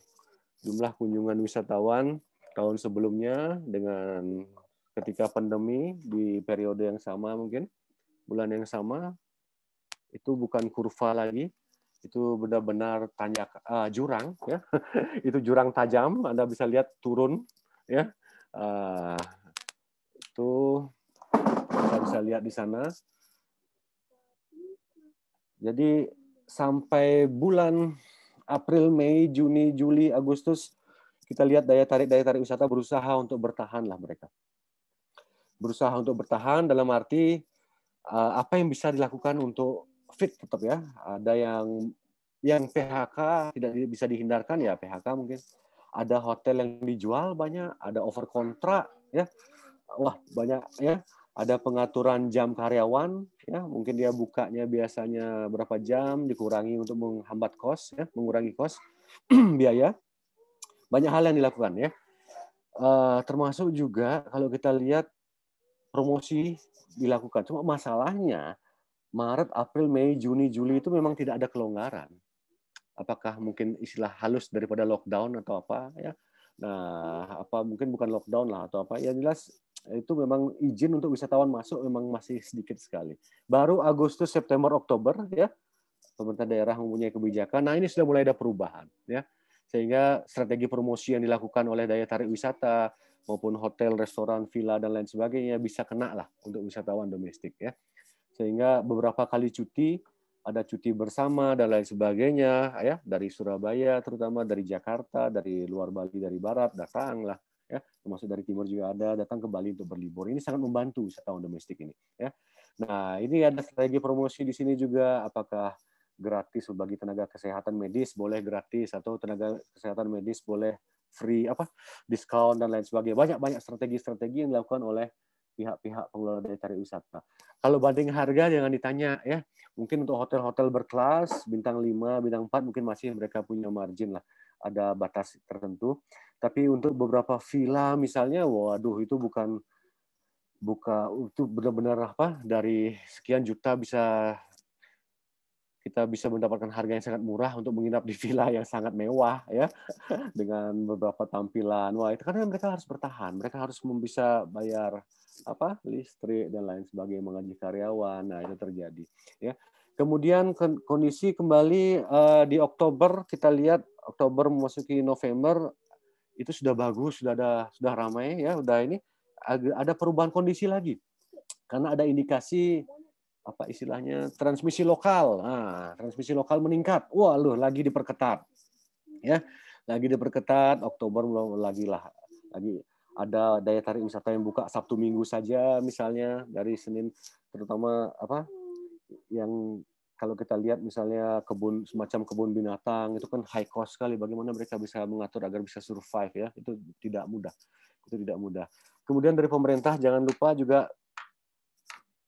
jumlah kunjungan wisatawan tahun sebelumnya dengan ketika pandemi di periode yang sama mungkin bulan yang sama itu bukan kurva lagi itu benar-benar tanjak uh, eh, jurang ya itu jurang tajam Anda bisa lihat turun ya uh, itu kita bisa lihat di sana jadi sampai bulan April, Mei, Juni, Juli, Agustus kita lihat daya tarik daya tarik wisata berusaha untuk bertahan lah mereka berusaha untuk bertahan dalam arti uh, apa yang bisa dilakukan untuk fit tetap ya. Ada yang yang PHK tidak bisa dihindarkan ya PHK mungkin. Ada hotel yang dijual banyak, ada over kontrak ya. Wah, banyak ya. Ada pengaturan jam karyawan ya, mungkin dia bukanya biasanya berapa jam dikurangi untuk menghambat kos ya, mengurangi kos biaya. Banyak hal yang dilakukan ya. Uh, termasuk juga kalau kita lihat promosi dilakukan. Cuma masalahnya Maret, April, Mei, Juni, Juli itu memang tidak ada kelonggaran. Apakah mungkin istilah halus daripada lockdown atau apa ya? Nah, apa mungkin bukan lockdown lah atau apa? Ya jelas itu memang izin untuk wisatawan masuk memang masih sedikit sekali. Baru Agustus, September, Oktober ya pemerintah daerah mempunyai kebijakan. Nah, ini sudah mulai ada perubahan ya. Sehingga strategi promosi yang dilakukan oleh daya tarik wisata, maupun hotel, restoran, villa dan lain sebagainya bisa kena lah untuk wisatawan domestik ya. Sehingga beberapa kali cuti ada cuti bersama dan lain sebagainya ya dari Surabaya terutama dari Jakarta dari luar Bali dari Barat datang lah ya termasuk dari timur juga ada datang ke Bali untuk berlibur ini sangat membantu wisatawan domestik ini ya nah ini ada strategi promosi di sini juga apakah gratis bagi tenaga kesehatan medis boleh gratis atau tenaga kesehatan medis boleh free apa diskon dan lain sebagainya. Banyak banyak strategi-strategi yang dilakukan oleh pihak-pihak pengelola daya tarik wisata. Kalau banding harga jangan ditanya ya. Mungkin untuk hotel-hotel berkelas bintang 5, bintang 4 mungkin masih mereka punya margin lah. Ada batas tertentu. Tapi untuk beberapa villa misalnya, waduh itu bukan buka itu benar-benar apa dari sekian juta bisa kita bisa mendapatkan harga yang sangat murah untuk menginap di villa yang sangat mewah ya dengan beberapa tampilan wah itu karena mereka harus bertahan mereka harus bisa bayar apa listrik dan lain sebagainya mengaji karyawan nah itu terjadi ya kemudian kondisi kembali eh, di Oktober kita lihat Oktober memasuki November itu sudah bagus sudah ada sudah ramai ya sudah ini ada perubahan kondisi lagi karena ada indikasi apa istilahnya transmisi lokal. Nah, transmisi lokal meningkat. Wah, loh lagi diperketat. Ya, lagi diperketat. Oktober lagi lah lagi ada daya tarik wisata yang buka Sabtu Minggu saja misalnya dari Senin terutama apa yang kalau kita lihat misalnya kebun semacam kebun binatang itu kan high cost sekali bagaimana mereka bisa mengatur agar bisa survive ya itu tidak mudah itu tidak mudah kemudian dari pemerintah jangan lupa juga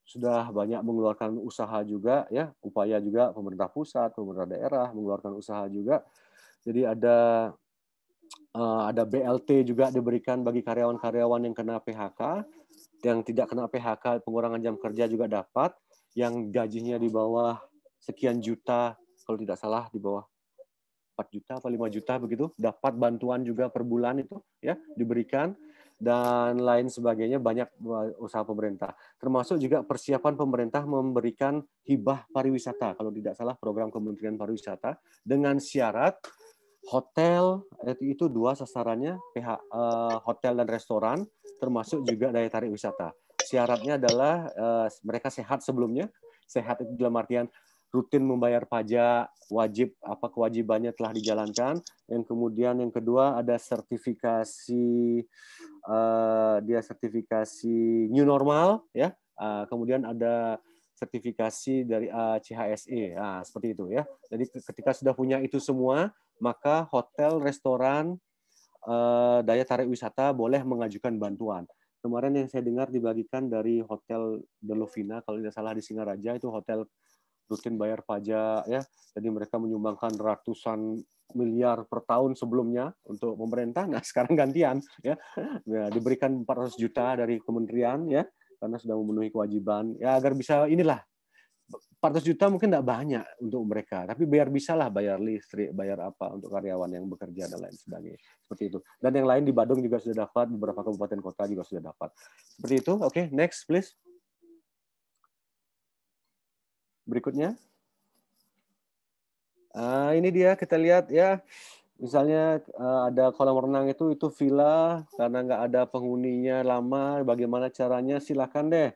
sudah banyak mengeluarkan usaha juga ya upaya juga pemerintah pusat pemerintah daerah mengeluarkan usaha juga jadi ada eh, ada BLT juga diberikan bagi karyawan-karyawan yang kena PHK yang tidak kena PHK pengurangan jam kerja juga dapat yang gajinya di bawah sekian juta kalau tidak salah di bawah 4 juta atau 5 juta begitu dapat bantuan juga per bulan itu ya diberikan dan lain sebagainya banyak eh, usaha pemerintah termasuk juga persiapan pemerintah memberikan hibah pariwisata kalau tidak salah program Kementerian Pariwisata dengan syarat hotel itu dua sasarannya PH eh, hotel dan restoran termasuk juga daya tarik wisata syaratnya adalah eh, mereka sehat sebelumnya sehat itu dalam artian rutin membayar pajak, wajib apa kewajibannya telah dijalankan. yang kemudian yang kedua ada sertifikasi uh, dia sertifikasi new normal ya. Uh, kemudian ada sertifikasi dari uh, eh, CHSE. Nah, seperti itu ya. Jadi ketika sudah punya itu semua, maka hotel, restoran, uh, daya tarik wisata boleh mengajukan bantuan kemarin yang saya dengar dibagikan dari hotel The kalau tidak salah di Singaraja itu hotel rutin bayar pajak ya. Jadi mereka menyumbangkan ratusan miliar per tahun sebelumnya untuk pemerintah. Nah, sekarang gantian ya. Nah, diberikan 400 juta dari kementerian ya karena sudah memenuhi kewajiban ya agar bisa inilah 400 juta mungkin tidak banyak untuk mereka, tapi biar bisalah bayar listrik, bayar apa untuk karyawan yang bekerja dan lain sebagainya. Seperti itu. Dan yang lain di Badung juga sudah dapat, beberapa kabupaten kota juga sudah dapat. Seperti itu. Oke, okay, next please berikutnya. Uh, ini dia kita lihat ya, misalnya uh, ada kolam renang itu itu villa karena nggak ada penghuninya lama, bagaimana caranya? Silahkan deh.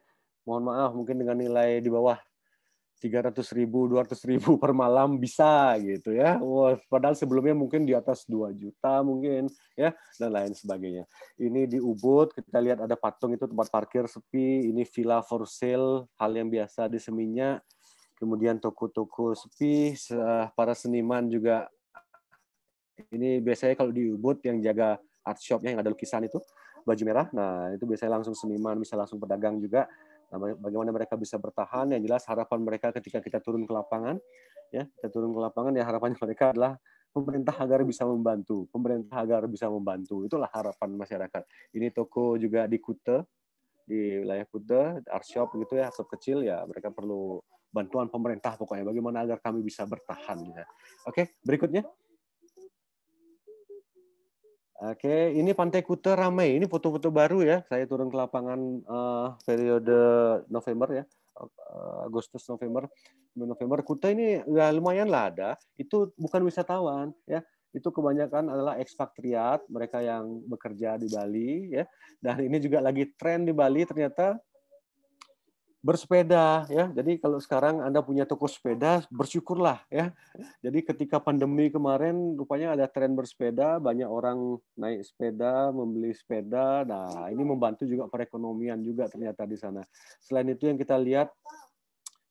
Mohon maaf mungkin dengan nilai di bawah ratus ribu, 200 ribu per malam bisa gitu ya. wow padahal sebelumnya mungkin di atas 2 juta mungkin ya dan lain sebagainya. Ini di Ubud kita lihat ada patung itu tempat parkir sepi, ini villa for sale, hal yang biasa di Seminyak kemudian toko-toko sepi, para seniman juga ini biasanya kalau di Ubud yang jaga art shopnya yang ada lukisan itu baju merah, nah itu biasanya langsung seniman, bisa langsung pedagang juga. Nah, bagaimana mereka bisa bertahan? Yang jelas harapan mereka ketika kita turun ke lapangan, ya kita turun ke lapangan ya harapannya mereka adalah pemerintah agar bisa membantu, pemerintah agar bisa membantu. Itulah harapan masyarakat. Ini toko juga di Kute, di wilayah Kute, art shop gitu ya, art shop kecil ya, mereka perlu bantuan pemerintah pokoknya bagaimana agar kami bisa bertahan ya. Oke, berikutnya. Oke, ini Pantai Kuta ramai. Ini foto-foto baru ya. Saya turun ke lapangan uh, periode November ya. Eh, Agustus November. November Kuta ini ya lumayan lah ada. Itu bukan wisatawan ya itu kebanyakan adalah ekspatriat mereka yang bekerja di Bali ya dan ini juga lagi tren di Bali ternyata bersepeda ya. Jadi kalau sekarang Anda punya toko sepeda, bersyukurlah ya. Jadi ketika pandemi kemarin rupanya ada tren bersepeda, banyak orang naik sepeda, membeli sepeda. Nah, ini membantu juga perekonomian juga ternyata di sana. Selain itu yang kita lihat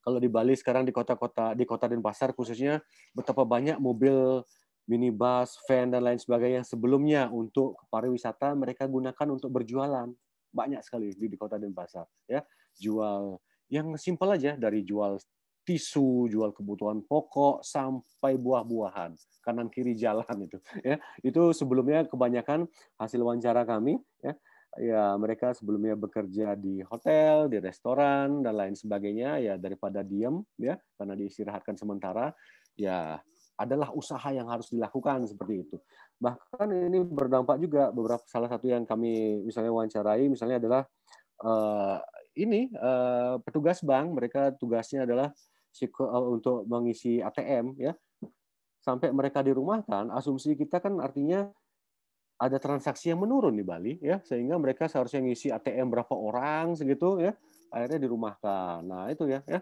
kalau di Bali sekarang di kota-kota di kota Denpasar khususnya betapa banyak mobil minibus, van dan lain sebagainya sebelumnya untuk pariwisata mereka gunakan untuk berjualan banyak sekali di, di kota Denpasar ya jual yang simpel aja dari jual tisu, jual kebutuhan pokok sampai buah-buahan kanan kiri jalan itu ya itu sebelumnya kebanyakan hasil wawancara kami ya ya mereka sebelumnya bekerja di hotel, di restoran dan lain sebagainya ya daripada diem ya karena diistirahatkan sementara ya adalah usaha yang harus dilakukan seperti itu. Bahkan ini berdampak juga beberapa salah satu yang kami misalnya wawancarai misalnya adalah eh, ini uh, petugas bank mereka tugasnya adalah eh, untuk mengisi ATM ya sampai mereka dirumahkan asumsi kita kan artinya ada transaksi yang menurun di Bali ya sehingga mereka seharusnya ngisi ATM berapa orang segitu ya akhirnya dirumahkan nah itu ya ya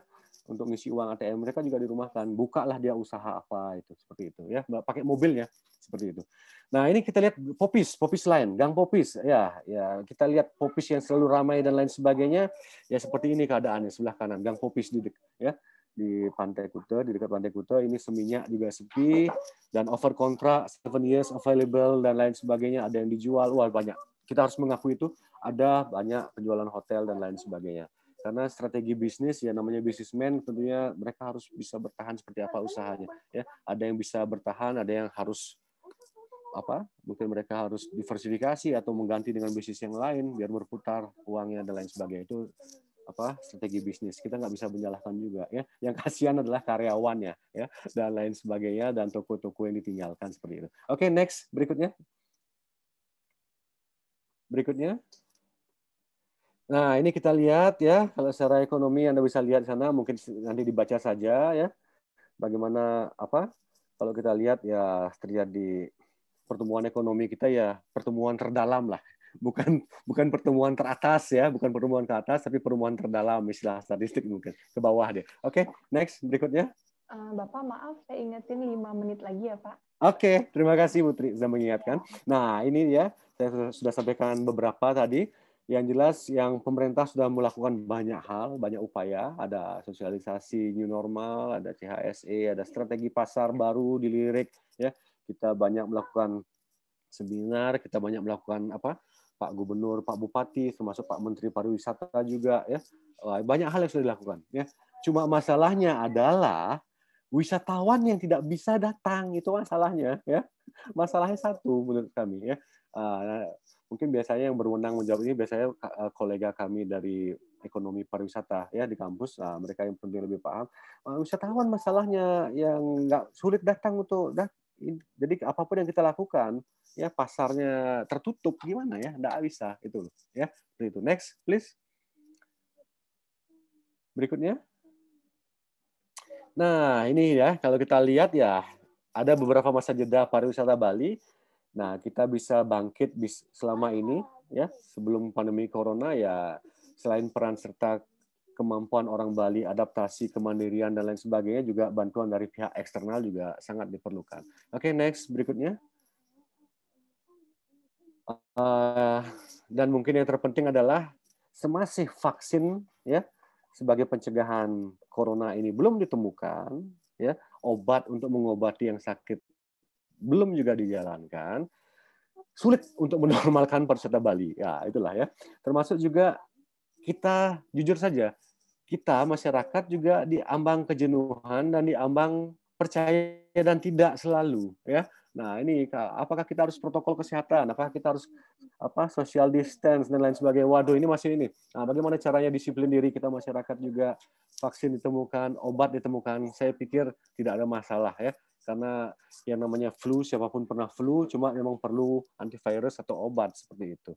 untuk ngisi uang ATM mereka juga dirumahkan bukalah dia usaha apa itu seperti itu ya pakai mobil ya seperti itu nah ini kita lihat popis popis lain gang popis ya ya kita lihat popis yang selalu ramai dan lain sebagainya ya seperti ini keadaannya sebelah kanan gang popis di ya di Pantai Kuta, di dekat Pantai Kuta ini seminyak juga sepi dan over kontrak seven years available dan lain sebagainya ada yang dijual wah banyak. Kita harus mengakui itu ada banyak penjualan hotel dan lain sebagainya karena strategi bisnis ya namanya bisnismen tentunya mereka harus bisa bertahan seperti apa usahanya ya ada yang bisa bertahan ada yang harus apa mungkin mereka harus diversifikasi atau mengganti dengan bisnis yang lain biar berputar uangnya dan lain sebagainya itu apa strategi bisnis kita nggak bisa menyalahkan juga ya yang kasihan adalah karyawannya ya dan lain sebagainya dan toko-toko yang ditinggalkan seperti itu oke okay, next berikutnya berikutnya Nah, ini kita lihat ya, kalau secara ekonomi Anda bisa lihat di sana, mungkin nanti dibaca saja ya. Bagaimana apa? Kalau kita lihat ya terjadi pertumbuhan ekonomi kita ya pertumbuhan terdalam lah. Bukan bukan pertumbuhan teratas ya, bukan pertumbuhan ke atas tapi pertumbuhan terdalam istilah statistik mungkin ke bawah deh. Oke, okay, next berikutnya. Eh, Bapak maaf saya ingetin 5 menit lagi ya, Pak. Oke, okay, terima kasih Putri sudah mengingatkan. Nah, ini ya saya sudah sampaikan beberapa tadi yang jelas yang pemerintah sudah melakukan banyak hal, banyak upaya, ada sosialisasi new normal, ada CHSE, ada strategi pasar baru dilirik ya. Kita banyak melakukan seminar, kita banyak melakukan apa? Pak Gubernur, Pak Bupati, termasuk Pak Menteri Pariwisata juga ya. Banyak hal yang sudah dilakukan ya. Cuma masalahnya adalah wisatawan yang tidak bisa datang itu masalahnya ya. Masalahnya satu menurut kami ya. Ah, mungkin biasanya yang berwenang menjawab ini biasanya eh, kolega kami dari ekonomi pariwisata ya di kampus nah, mereka yang penting lebih paham ah, wisatawan masalahnya yang nggak sulit datang untuk dat jadi apapun yang kita lakukan ya pasarnya tertutup gimana ya nggak bisa itu ya seperti itu next please berikutnya nah ini ya kalau kita lihat ya ada beberapa masa jeda pariwisata Bali Nah, kita bisa bangkit bis, selama ini ya sebelum pandemi corona ya selain peran serta kemampuan orang Bali adaptasi kemandirian dan lain sebagainya juga bantuan dari pihak eksternal juga sangat diperlukan. Oke, okay, next berikutnya. Uh, dan mungkin yang terpenting adalah semasih vaksin ya sebagai pencegahan corona ini belum ditemukan ya obat untuk mengobati yang sakit belum juga dijalankan, sulit untuk menormalkan pariwisata Bali. Ya, itulah ya. Termasuk juga kita jujur saja, kita masyarakat juga diambang kejenuhan dan diambang percaya dan tidak selalu ya. Nah, ini apakah kita harus protokol kesehatan? Apakah kita harus apa social distance dan lain sebagainya? Waduh, ini masih ini. Nah, bagaimana caranya disiplin diri kita masyarakat juga vaksin ditemukan, obat ditemukan. Saya pikir tidak ada masalah ya karena yang namanya flu siapapun pernah flu cuma memang perlu antivirus atau obat seperti itu.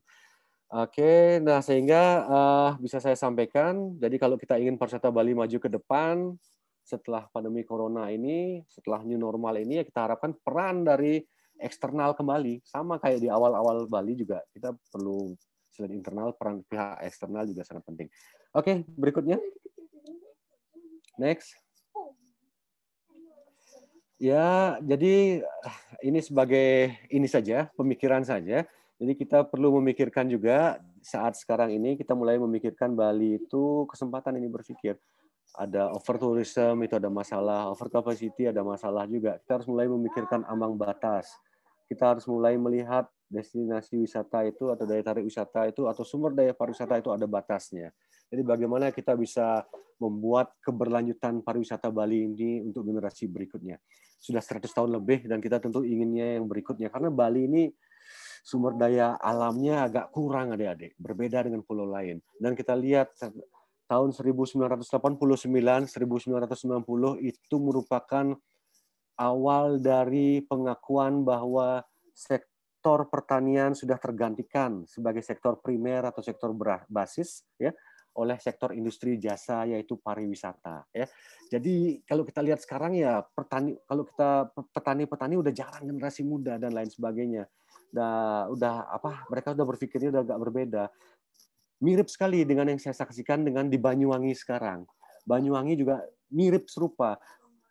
Oke, nah sehingga uh, bisa saya sampaikan, jadi kalau kita ingin pariwisata Bali maju ke depan setelah pandemi corona ini, setelah new normal ini ya kita harapkan peran dari eksternal kembali sama kayak di awal-awal Bali juga kita perlu selain internal peran pihak eksternal juga sangat penting. Oke, berikutnya. Next. Ya, jadi eh, ini sebagai ini saja, pemikiran saja. Jadi kita perlu memikirkan juga saat sekarang ini kita mulai memikirkan Bali itu kesempatan ini berpikir ada over tourism itu ada masalah, over capacity ada masalah juga. Kita harus mulai memikirkan ambang batas. Kita harus mulai melihat destinasi wisata itu atau daya tarik wisata itu atau sumber daya pariwisata itu ada batasnya. Jadi bagaimana kita bisa membuat keberlanjutan pariwisata Bali ini untuk generasi berikutnya. Sudah 100 tahun lebih dan kita tentu inginnya yang berikutnya karena Bali ini sumber daya alamnya agak kurang adik-adik, berbeda dengan pulau lain. Dan kita lihat tahun 1989, 1990 itu merupakan awal dari pengakuan bahwa sektor pertanian sudah tergantikan sebagai sektor primer atau sektor basis ya oleh sektor industri jasa yaitu pariwisata ya. Jadi kalau kita lihat sekarang ya petani kalau kita petani-petani udah jarang generasi muda dan lain sebagainya. Udah udah apa mereka udah berpikirnya udah agak berbeda. Mirip sekali dengan yang saya saksikan dengan di Banyuwangi sekarang. Banyuwangi juga mirip serupa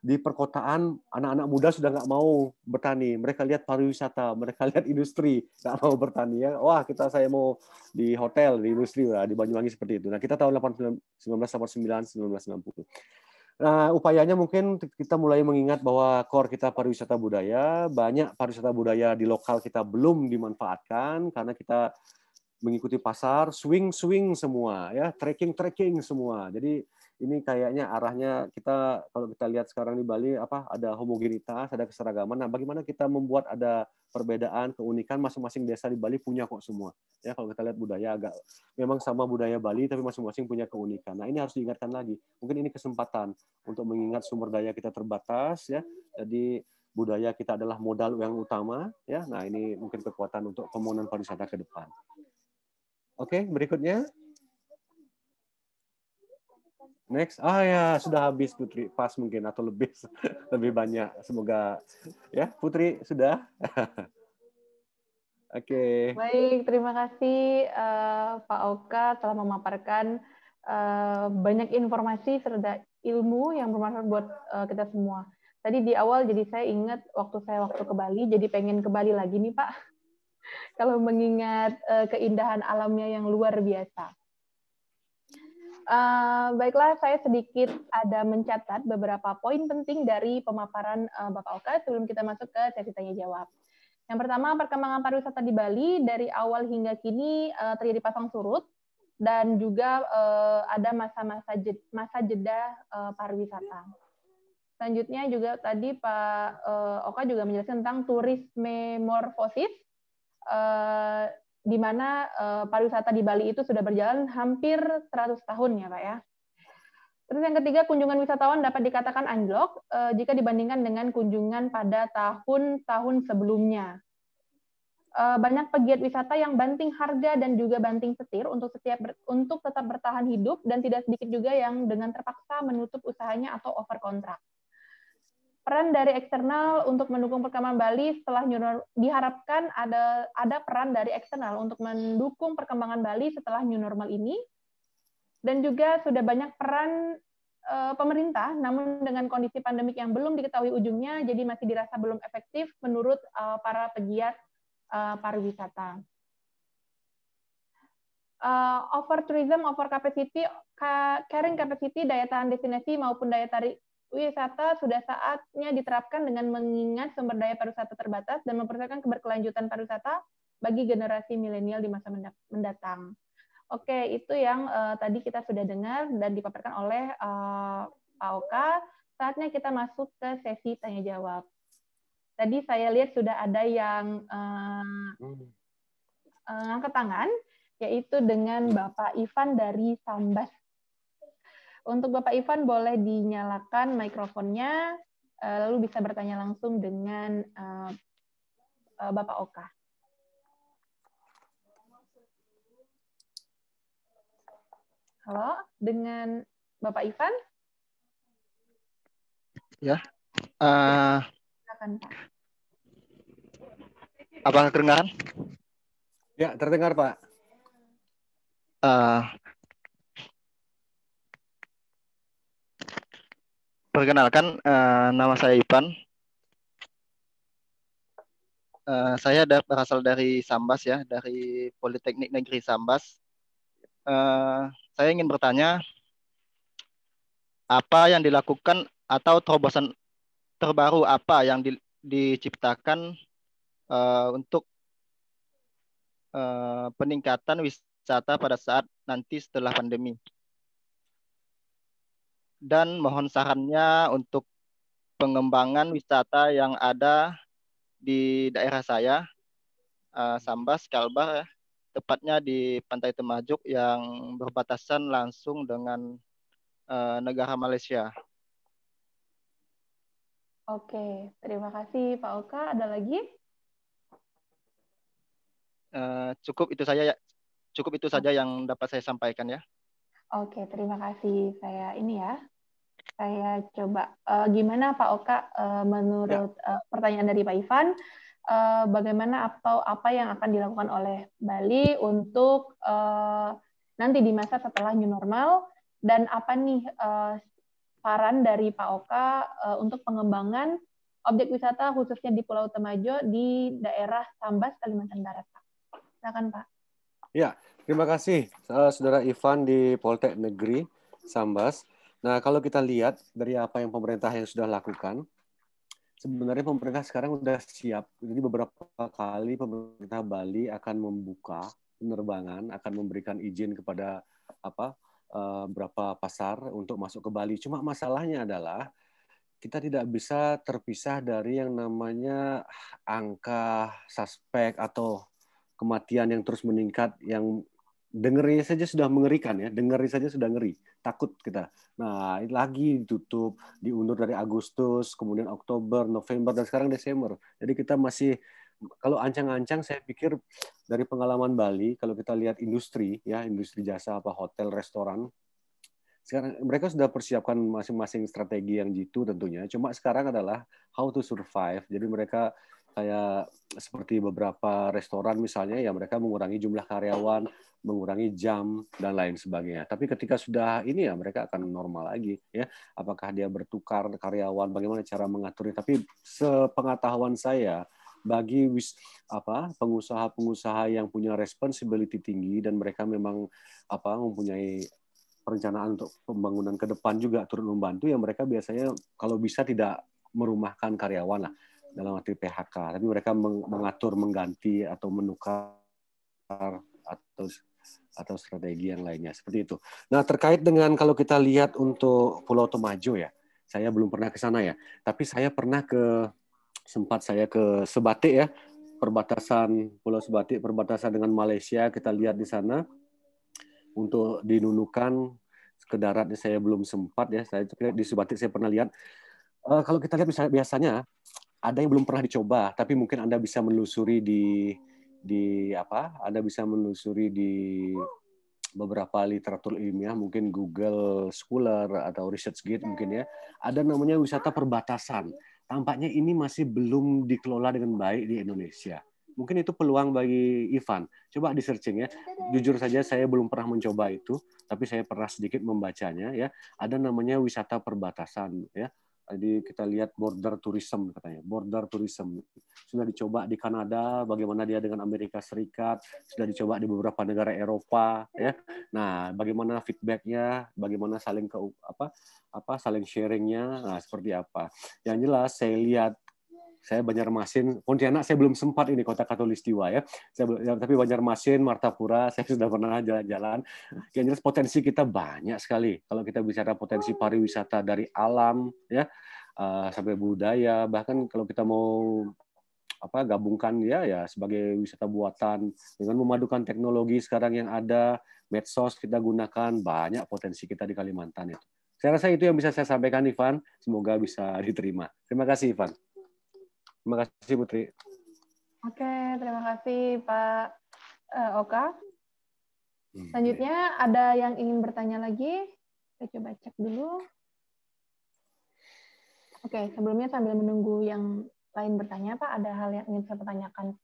di perkotaan anak-anak muda sudah nggak mau bertani. Mereka lihat pariwisata, mereka lihat industri, nggak mau bertani ya. Wah kita saya mau di hotel, di industri lah, di Banyuwangi seperti itu. Nah kita tahun 1989, 1990. Nah, upayanya mungkin kita mulai mengingat bahwa core kita pariwisata budaya, banyak pariwisata budaya di lokal kita belum dimanfaatkan karena kita mengikuti pasar, swing-swing semua ya, trekking-trekking semua. Jadi ini kayaknya arahnya kita kalau kita lihat sekarang di Bali apa ada homogenitas, ada keseragaman. Nah, bagaimana kita membuat ada perbedaan, keunikan masing-masing desa di Bali punya kok semua. Ya, kalau kita lihat budaya agak memang sama budaya Bali tapi masing-masing punya keunikan. Nah, ini harus diingatkan lagi. Mungkin ini kesempatan untuk mengingat sumber daya kita terbatas ya. Jadi budaya kita adalah modal yang utama ya. Nah, ini mungkin kekuatan untuk pembangunan pariwisata ke depan. Oke, berikutnya next ah ya sudah habis Putri pas mungkin atau lebih lebih banyak semoga ya Putri sudah oke okay. baik terima kasih uh, Pak Oka telah memaparkan uh, banyak informasi serta ilmu yang bermanfaat buat uh, kita semua tadi di awal jadi saya ingat waktu saya waktu ke Bali jadi pengen ke Bali lagi nih Pak kalau mengingat uh, keindahan alamnya yang luar biasa Eh, baiklah, saya sedikit ada mencatat beberapa poin penting dari pemaparan uh, Bapak Oka sebelum kita masuk ke sesi tanya jawab. Yang pertama, perkembangan pariwisata di Bali dari awal hingga kini uh, terjadi pasang surut dan juga uh, ada masa-masa jeda, masa jeda uh, pariwisata. Selanjutnya juga tadi Pak uh, Oka juga menjelaskan tentang turisme morfosis. Uh, di mana uh, pariwisata di Bali itu sudah berjalan hampir 100 tahun ya Pak ya. Terus yang ketiga, kunjungan wisatawan dapat dikatakan anjlok uh, jika dibandingkan dengan kunjungan pada tahun-tahun sebelumnya. Uh, banyak pegiat wisata yang banting harga dan juga banting setir untuk setiap untuk tetap bertahan hidup dan tidak sedikit juga yang dengan terpaksa menutup usahanya atau over kontrak peran dari eksternal untuk mendukung perkembangan Bali setelah new Normal diharapkan ada ada peran dari eksternal untuk mendukung perkembangan Bali setelah new normal ini dan juga sudah banyak peran e, pemerintah namun dengan kondisi pandemik yang belum diketahui ujungnya jadi masih dirasa belum efektif menurut e, para pegiat e, pariwisata. Uh, over tourism, over capacity, carrying capacity, daya tahan destinasi maupun daya tarik wisata sudah saatnya diterapkan dengan mengingat sumber daya pariwisata terbatas dan mempersiapkan keberkelanjutan pariwisata bagi generasi milenial di masa mendatang. Oke, itu yang uh, tadi kita sudah dengar dan dipaparkan oleh uh, Pak Oka. Saatnya kita masuk ke sesi tanya jawab. Tadi saya lihat sudah ada yang uh, uh, angkat tangan, yaitu dengan Bapak Ivan dari Sambas untuk Bapak Ivan boleh dinyalakan mikrofonnya, eh, lalu bisa bertanya langsung dengan eh, eh, Bapak Oka. Halo, dengan Bapak Ivan? Ya. Uh, Silakan, Pak. kedengaran? Ya, terdengar, Pak. Uh, Perkenalkan, uh, nama saya Ipan. Uh, eh, saya da berasal dari Sambas ya, dari Politeknik Negeri Sambas. Uh, saya ingin bertanya, apa yang dilakukan atau terobosan terbaru apa yang di diciptakan uh, untuk uh, peningkatan wisata pada saat nanti setelah pandemi? dan mohon sarannya untuk pengembangan wisata yang ada di daerah saya, uh, Sambas, Kalbar, ya, tepatnya di Pantai Temajuk yang berbatasan langsung dengan uh, negara Malaysia. Oke, terima kasih Pak Oka. Ada lagi? Uh, cukup itu saja ya. Cukup itu saja yang dapat saya sampaikan ya. Oke, terima kasih. Saya ini ya, saya coba uh, gimana Pak Oka uh, menurut ya. uh, pertanyaan dari Pak Ivan uh, bagaimana atau apa yang akan dilakukan oleh Bali untuk uh, nanti di masa setelah new normal dan apa nih uh, saran dari Pak Oka uh, untuk pengembangan objek wisata khususnya di Pulau Temajo di daerah Sambas Kalimantan Barat Pak. Silakan Pak. Ya, terima kasih uh, Saudara Ivan di Poltek Negeri Sambas. Nah, kalau kita lihat dari apa yang pemerintah yang sudah lakukan, sebenarnya pemerintah sekarang sudah siap. Jadi beberapa kali pemerintah Bali akan membuka penerbangan, akan memberikan izin kepada apa eh, berapa pasar untuk masuk ke Bali. Cuma masalahnya adalah kita tidak bisa terpisah dari yang namanya angka suspek atau kematian yang terus meningkat yang dengernya saja sudah mengerikan ya, dengernya saja sudah ngeri takut kita. Nah, ini lagi ditutup, diundur dari Agustus, kemudian Oktober, November, dan sekarang Desember. Jadi kita masih kalau ancang-ancang saya pikir dari pengalaman Bali kalau kita lihat industri ya industri jasa apa hotel restoran sekarang mereka sudah persiapkan masing-masing strategi yang jitu tentunya cuma sekarang adalah how to survive jadi mereka kayak seperti beberapa restoran misalnya ya mereka mengurangi jumlah karyawan, mengurangi jam dan lain sebagainya. Tapi ketika sudah ini ya mereka akan normal lagi ya. Apakah dia bertukar karyawan, bagaimana cara mengaturnya? Tapi sepengetahuan saya bagi wis, apa pengusaha-pengusaha yang punya responsibility tinggi dan mereka memang apa mempunyai perencanaan untuk pembangunan ke depan juga turun membantu ya mereka biasanya kalau bisa tidak merumahkan karyawan lah dalam arti PHK, tapi mereka mengatur mengganti atau menukar atau atau strategi yang lainnya seperti itu. Nah terkait dengan kalau kita lihat untuk Pulau Tomajo ya, saya belum pernah ke sana ya, tapi saya pernah ke sempat saya ke Sebatik ya, perbatasan Pulau Sebatik perbatasan dengan Malaysia kita lihat di sana untuk dinunukan ke darat saya belum sempat ya saya di Sebatik saya pernah lihat uh, kalau kita lihat biasanya ada yang belum pernah dicoba, tapi mungkin Anda bisa menelusuri di di apa? Anda bisa menelusuri di beberapa literatur ilmiah, mungkin Google Scholar atau ResearchGate mungkin ya. Ada namanya wisata perbatasan. Tampaknya ini masih belum dikelola dengan baik di Indonesia. Mungkin itu peluang bagi Ivan. Coba di searching ya. Jujur saja saya belum pernah mencoba itu, tapi saya pernah sedikit membacanya ya. Ada namanya wisata perbatasan ya jadi kita lihat border tourism katanya, border tourism sudah dicoba di Kanada, bagaimana dia dengan Amerika Serikat, sudah dicoba di beberapa negara Eropa, ya. Nah, bagaimana feedbacknya, bagaimana saling ke apa apa saling sharingnya, nah seperti apa. Yang jelas saya lihat saya Banjarmasin, Pontianak saya belum sempat ini kota Katolistiwa ya. Saya ya, tapi Banjarmasin, Martapura saya sudah pernah jalan-jalan. Yang jelas potensi kita banyak sekali. Kalau kita bicara potensi pariwisata dari alam ya uh, sampai budaya, bahkan kalau kita mau apa gabungkan ya ya sebagai wisata buatan dengan memadukan teknologi sekarang yang ada medsos kita gunakan banyak potensi kita di Kalimantan itu. Saya rasa itu yang bisa saya sampaikan Ivan, semoga bisa diterima. Terima kasih Ivan. Terima kasih Putri. Oke, terima kasih Pak uh, Oka. Hmm, Selanjutnya iya. ada yang ingin bertanya lagi? Saya coba cek dulu. Oke, sebelumnya sambil menunggu yang lain bertanya, Pak, ada hal yang ingin saya pertanyakan.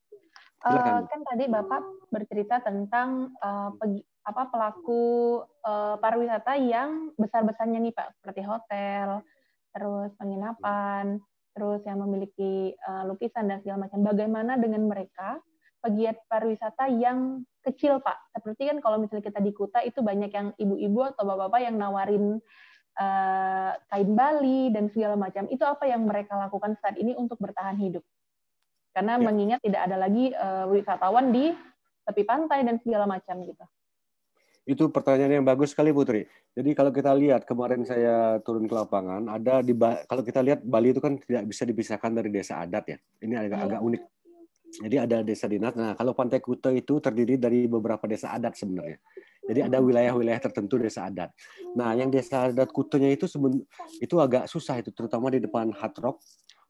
Uh, kan tadi Bapak bercerita tentang uh, eh, pe apa pelaku uh, pariwisata yang besar-besarnya nih Pak, seperti hotel, terus penginapan, terus yang memiliki uh, lukisan dan segala macam. Bagaimana dengan mereka pegiat pariwisata yang kecil, Pak? Seperti kan kalau misalnya kita di Kuta itu banyak yang ibu-ibu atau bapak-bapak yang nawarin uh, kain Bali dan segala macam. Itu apa yang mereka lakukan saat ini untuk bertahan hidup? Karena ya. mengingat tidak ada lagi uh, wisatawan di tepi pantai dan segala macam gitu. Itu pertanyaan yang bagus sekali Putri. Jadi kalau kita lihat kemarin saya turun ke lapangan, ada di kalau kita lihat Bali itu kan tidak bisa dipisahkan dari desa adat ya. Ini agak iya. agak unik. Jadi ada desa dinas. Nah, kalau Pantai Kuta itu terdiri dari beberapa desa adat sebenarnya. Jadi ada wilayah-wilayah tertentu desa adat. Nah, yang desa adat Kutunya itu seben, itu agak susah itu terutama di depan Hard Rock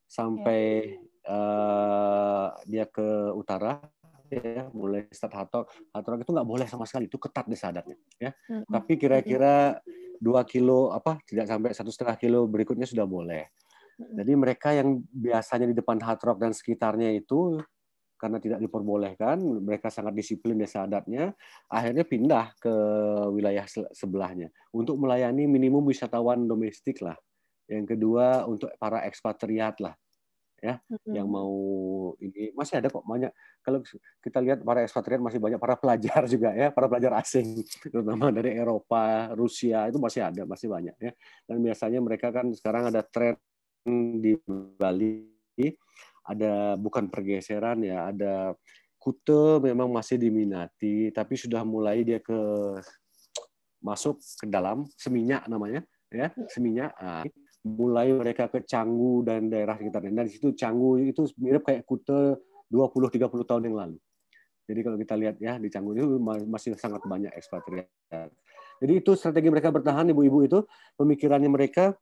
sampai yeah. Iya. uh, dia ke utara ya mulai start hatok hatok itu nggak boleh sama sekali itu ketat deh sadatnya ya hmm. tapi kira-kira dua kilo apa tidak sampai satu setengah kilo berikutnya sudah boleh jadi mereka yang biasanya di depan hatrok dan sekitarnya itu karena tidak diperbolehkan, mereka sangat disiplin desa adatnya, akhirnya pindah ke wilayah sebelahnya untuk melayani minimum wisatawan domestik lah. Yang kedua untuk para ekspatriat lah ya hmm. yang mau ini masih ada kok banyak kalau kita lihat para ekspatriat masih banyak para pelajar juga ya para pelajar asing terutama dari Eropa Rusia itu masih ada masih banyak ya dan biasanya mereka kan sekarang ada tren di Bali ada bukan pergeseran ya ada Kute memang masih diminati tapi sudah mulai dia ke masuk ke dalam seminyak namanya ya hmm. seminyak ah, mulai mereka ke Canggu dan daerah sekitarnya. dan di situ Canggu itu mirip kayak Kute 20-30 tahun yang lalu. Jadi kalau kita lihat ya di Canggu itu masih sangat banyak ekspatriat. Jadi itu strategi mereka bertahan ibu-ibu itu pemikirannya mereka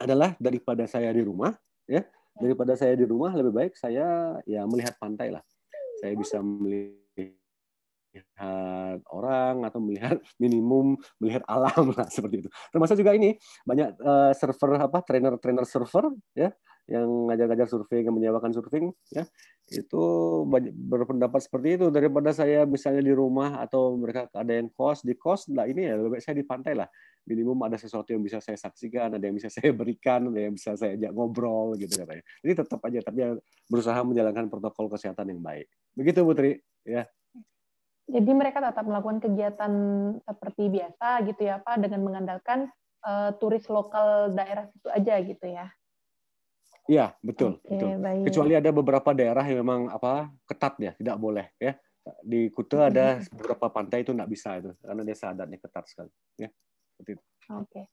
adalah daripada saya di rumah ya daripada saya di rumah lebih baik saya ya melihat pantai lah. Saya bisa melihat melihat orang atau melihat minimum melihat alam lah seperti itu. Termasuk juga ini banyak uh, server apa trainer-trainer server ya yang ngajar-ngajar survei yang menyewakan surfing ya itu banyak, berpendapat seperti itu daripada saya misalnya di rumah atau mereka ada yang kos di kos lah ini ya lebih baik saya di pantai lah minimum ada sesuatu yang bisa saya saksikan ada yang bisa saya berikan ada yang bisa saya ajak ngobrol gitu katanya jadi tetap aja tapi ya berusaha menjalankan protokol kesehatan yang baik begitu Putri ya jadi mereka tetap melakukan kegiatan seperti biasa gitu ya Pak dengan mengandalkan uh, turis lokal daerah situ aja gitu ya. Iya, betul, okay, betul. Baik. Kecuali ada beberapa daerah yang memang apa ketat ya, tidak boleh ya. Di Kuta ada beberapa pantai itu tidak bisa itu karena desa adatnya ketat sekali ya. Oke. Okay.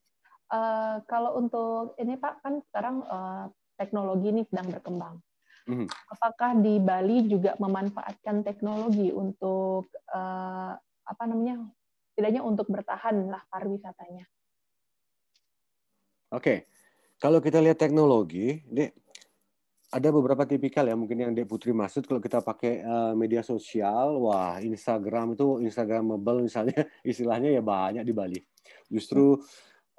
Uh, eh, kalau untuk ini Pak kan sekarang uh, teknologi ini sedang berkembang hmm Apakah di Bali juga memanfaatkan teknologi untuk uh, apa namanya? Setidaknya untuk bertahan lah pariwisatanya. Oke, okay. kalau kita lihat teknologi, ini ada beberapa tipikal ya mungkin yang Dek Putri maksud kalau kita pakai eh, media sosial, wah Instagram itu Instagramable misalnya istilahnya ya banyak di Bali. Justru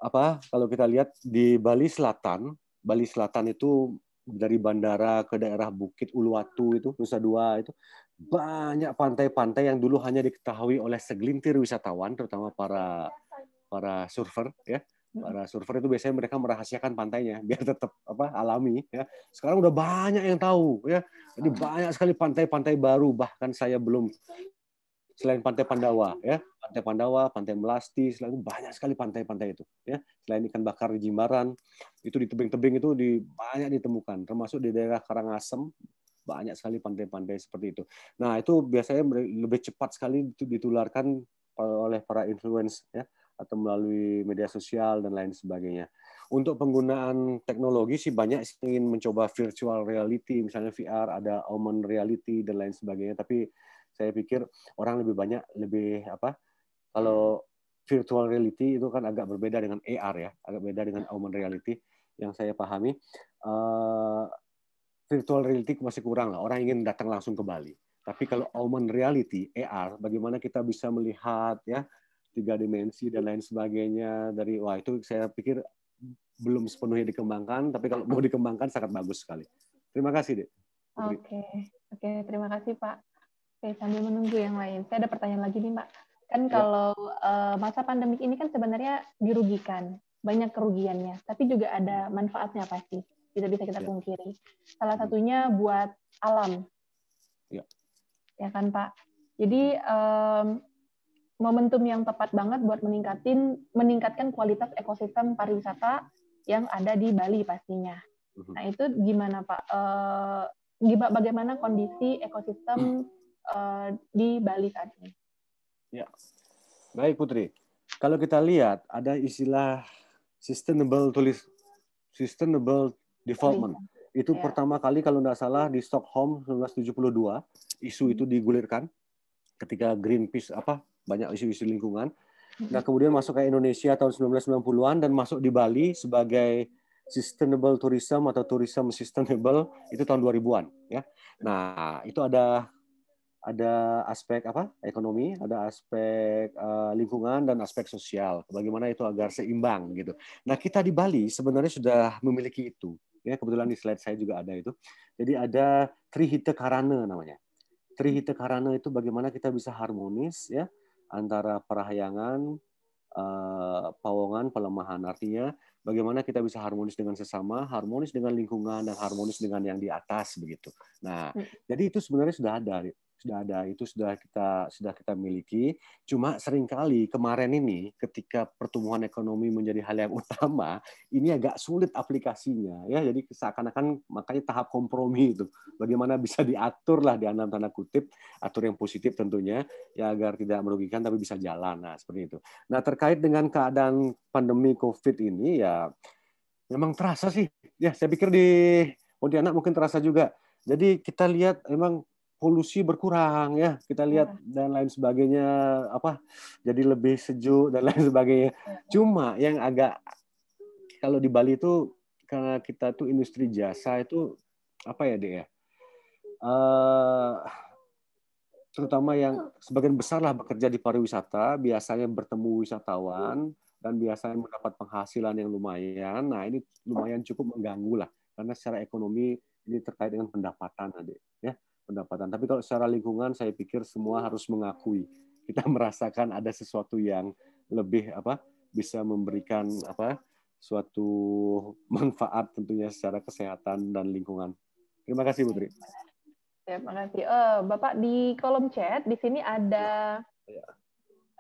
apa kalau kita lihat di Bali Selatan, Bali Selatan itu dari bandara ke daerah Bukit Uluwatu itu Nusa Dua itu banyak pantai-pantai yang dulu hanya diketahui oleh segelintir wisatawan terutama para para surfer ya hmm. para surfer itu biasanya mereka merahasiakan pantainya biar tetap apa alami ya sekarang udah banyak yang tahu ya jadi hmm. banyak sekali pantai-pantai baru bahkan saya belum selain Pantai Pandawa ya, Pantai Pandawa, Pantai Melasti, selain itu banyak sekali pantai-pantai itu ya. Selain ikan bakar di Jimbaran, itu di tebing-tebing itu di, banyak ditemukan, termasuk di daerah Karangasem banyak sekali pantai-pantai seperti itu. Nah, itu biasanya lebih cepat sekali ditularkan oleh para influencer ya atau melalui media sosial dan lain sebagainya. Untuk penggunaan teknologi sih banyak ingin mencoba virtual reality, misalnya VR, ada augmented reality dan lain sebagainya. Tapi saya pikir orang lebih banyak lebih apa kalau hmm. virtual reality itu kan agak berbeda dengan AR ya agak beda dengan hmm. augmented reality yang saya pahami uh, virtual reality masih kurang lah orang ingin datang langsung ke Bali tapi kalau hmm. augmented reality AR bagaimana kita bisa melihat ya tiga dimensi dan lain sebagainya dari wah itu saya pikir belum sepenuhnya dikembangkan tapi kalau mau dikembangkan sangat bagus sekali terima kasih deh Oke, okay. oke okay, terima kasih Pak. Oke, sambil menunggu yang lain. Saya ada pertanyaan lagi nih, Mbak. Kan ya. kalau uh, masa pandemi ini kan sebenarnya dirugikan, banyak kerugiannya, tapi juga ada hmm. manfaatnya pasti. Tidak bisa kita ya. pungkiri. Salah hmm. satunya buat alam. Ya. Ya kan, Pak. Jadi um, momentum yang tepat banget buat meningkatin meningkatkan kualitas ekosistem pariwisata yang ada di Bali pastinya. Hmm. Nah, itu gimana, Pak? Uh, bagaimana kondisi ekosistem uh, di Bali saat ini. Ya, baik Putri. Kalau kita lihat ada istilah sustainable tulis sustainable development. Itu ya. pertama kali kalau tidak salah di Stockholm 1972 isu itu digulirkan ketika Greenpeace apa banyak isu-isu lingkungan. Hmm. Nah, kemudian masuk ke Indonesia tahun 1990-an dan masuk di Bali sebagai sustainable tourism atau tourism sustainable itu tahun 2000-an ya. Nah, itu ada ada aspek apa ekonomi, ada aspek uh, lingkungan dan aspek sosial. Bagaimana itu agar seimbang gitu. Nah kita di Bali sebenarnya sudah memiliki itu. Ya kebetulan di slide saya juga ada itu. Jadi ada trihita karana namanya. Trihita karana itu bagaimana kita bisa harmonis ya antara perahyangan, uh, pawongan, pelemahan. Artinya bagaimana kita bisa harmonis dengan sesama, harmonis dengan lingkungan, dan harmonis dengan yang di atas begitu. Nah, hmm. jadi itu sebenarnya sudah ada sudah ada itu sudah kita sudah kita miliki cuma seringkali kemarin ini ketika pertumbuhan ekonomi menjadi hal yang utama ini agak sulit aplikasinya ya jadi seakan-akan makanya tahap kompromi itu bagaimana bisa diatur lah di dalam tanda kutip atur yang positif tentunya ya agar tidak merugikan tapi bisa jalan nah seperti itu nah terkait dengan keadaan pandemi covid ini ya memang terasa sih ya saya pikir di Pontianak mungkin terasa juga jadi kita lihat memang polusi berkurang ya kita iya. lihat ya. dan lain sebagainya apa jadi lebih sejuk dan lain sebagainya ya. cuma yang agak kalau di Bali itu karena kita tuh industri jasa itu apa ya deh ya uh, terutama yang sebagian besar lah bekerja di pariwisata biasanya bertemu wisatawan dan biasanya mendapat penghasilan yang lumayan nah ini lumayan cukup mengganggu lah karena secara ekonomi ini terkait dengan pendapatan adik pendapatan. Tapi kalau secara lingkungan saya pikir semua harus mengakui kita merasakan ada sesuatu yang lebih apa bisa memberikan apa suatu manfaat tentunya secara kesehatan dan lingkungan. Terima kasih Putri. Terima kasih. Uh, Bapak di kolom chat di sini ada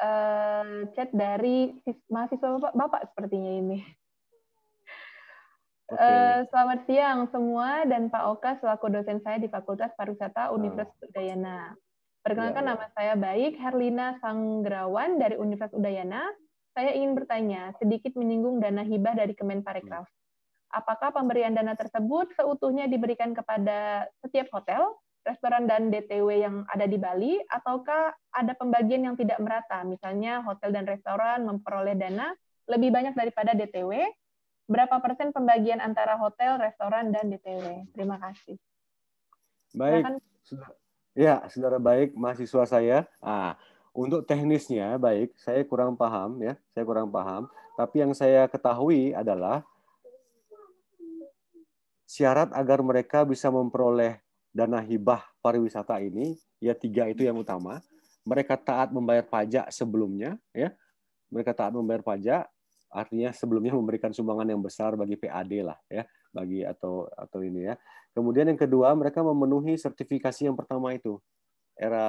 uh, chat dari mahasiswa Bapak, Bapak sepertinya ini. Okay. Eh, selamat siang semua dan Pak Oka selaku dosen saya di Fakultas Pariwisata ah. Universitas Udayana. Perkenalkan ya, ya. nama saya Baik Herlina Sanggrawan dari Universitas Udayana. Saya ingin bertanya sedikit menyinggung dana hibah dari Kemenparekraf. Hmm. Apakah pemberian dana tersebut seutuhnya diberikan kepada setiap hotel, restoran dan DTW yang ada di Bali ataukah ada pembagian yang tidak merata? Misalnya hotel dan restoran memperoleh dana lebih banyak daripada DTW berapa persen pembagian antara hotel, restoran, dan DTW. Terima kasih. Baik, Silahkan. ya saudara baik mahasiswa saya. Ah, untuk teknisnya baik, saya kurang paham ya, saya kurang paham. Tapi yang saya ketahui adalah syarat agar mereka bisa memperoleh dana hibah pariwisata ini, ya tiga itu yang utama. Mereka taat membayar pajak sebelumnya, ya. Mereka taat membayar pajak, artinya sebelumnya memberikan sumbangan yang besar bagi PAD lah ya bagi atau atau ini ya kemudian yang kedua mereka memenuhi sertifikasi yang pertama itu era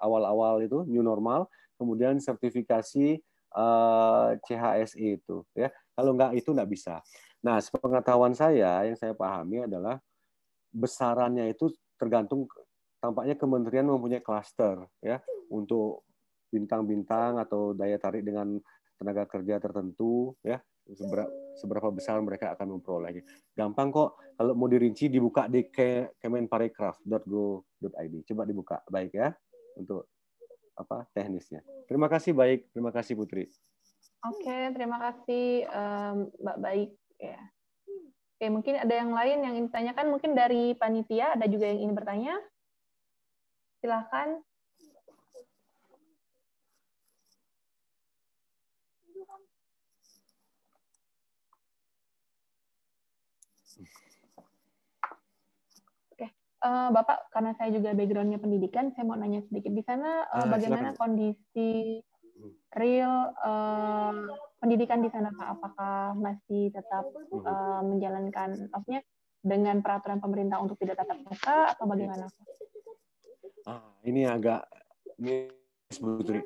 awal-awal itu new normal kemudian sertifikasi uh, eh, CHSE itu ya kalau nggak itu nggak bisa nah sepengetahuan saya yang saya pahami adalah besarannya itu tergantung tampaknya kementerian mempunyai kluster ya untuk bintang-bintang atau daya tarik dengan tenaga kerja tertentu ya seberapa, seberapa besar mereka akan memperolehnya. Gampang kok kalau mau dirinci dibuka di kemenparekraf.go.id. Coba dibuka baik ya untuk apa teknisnya. Terima kasih baik, terima kasih Putri. Oke, terima kasih um, Mbak Baik ya. Oke, mungkin ada yang lain yang ingin ditanyakan mungkin dari panitia ada juga yang ingin bertanya. Silahkan. Oke, uh, Bapak, karena saya juga backgroundnya pendidikan, saya mau nanya sedikit di sana uh, bagaimana silakan. kondisi real uh, pendidikan di sana Pak? Apakah masih tetap uh, menjalankan, maksudnya dengan peraturan pemerintah untuk tidak tatap muka atau bagaimana? Ah, ini agak ini Putri.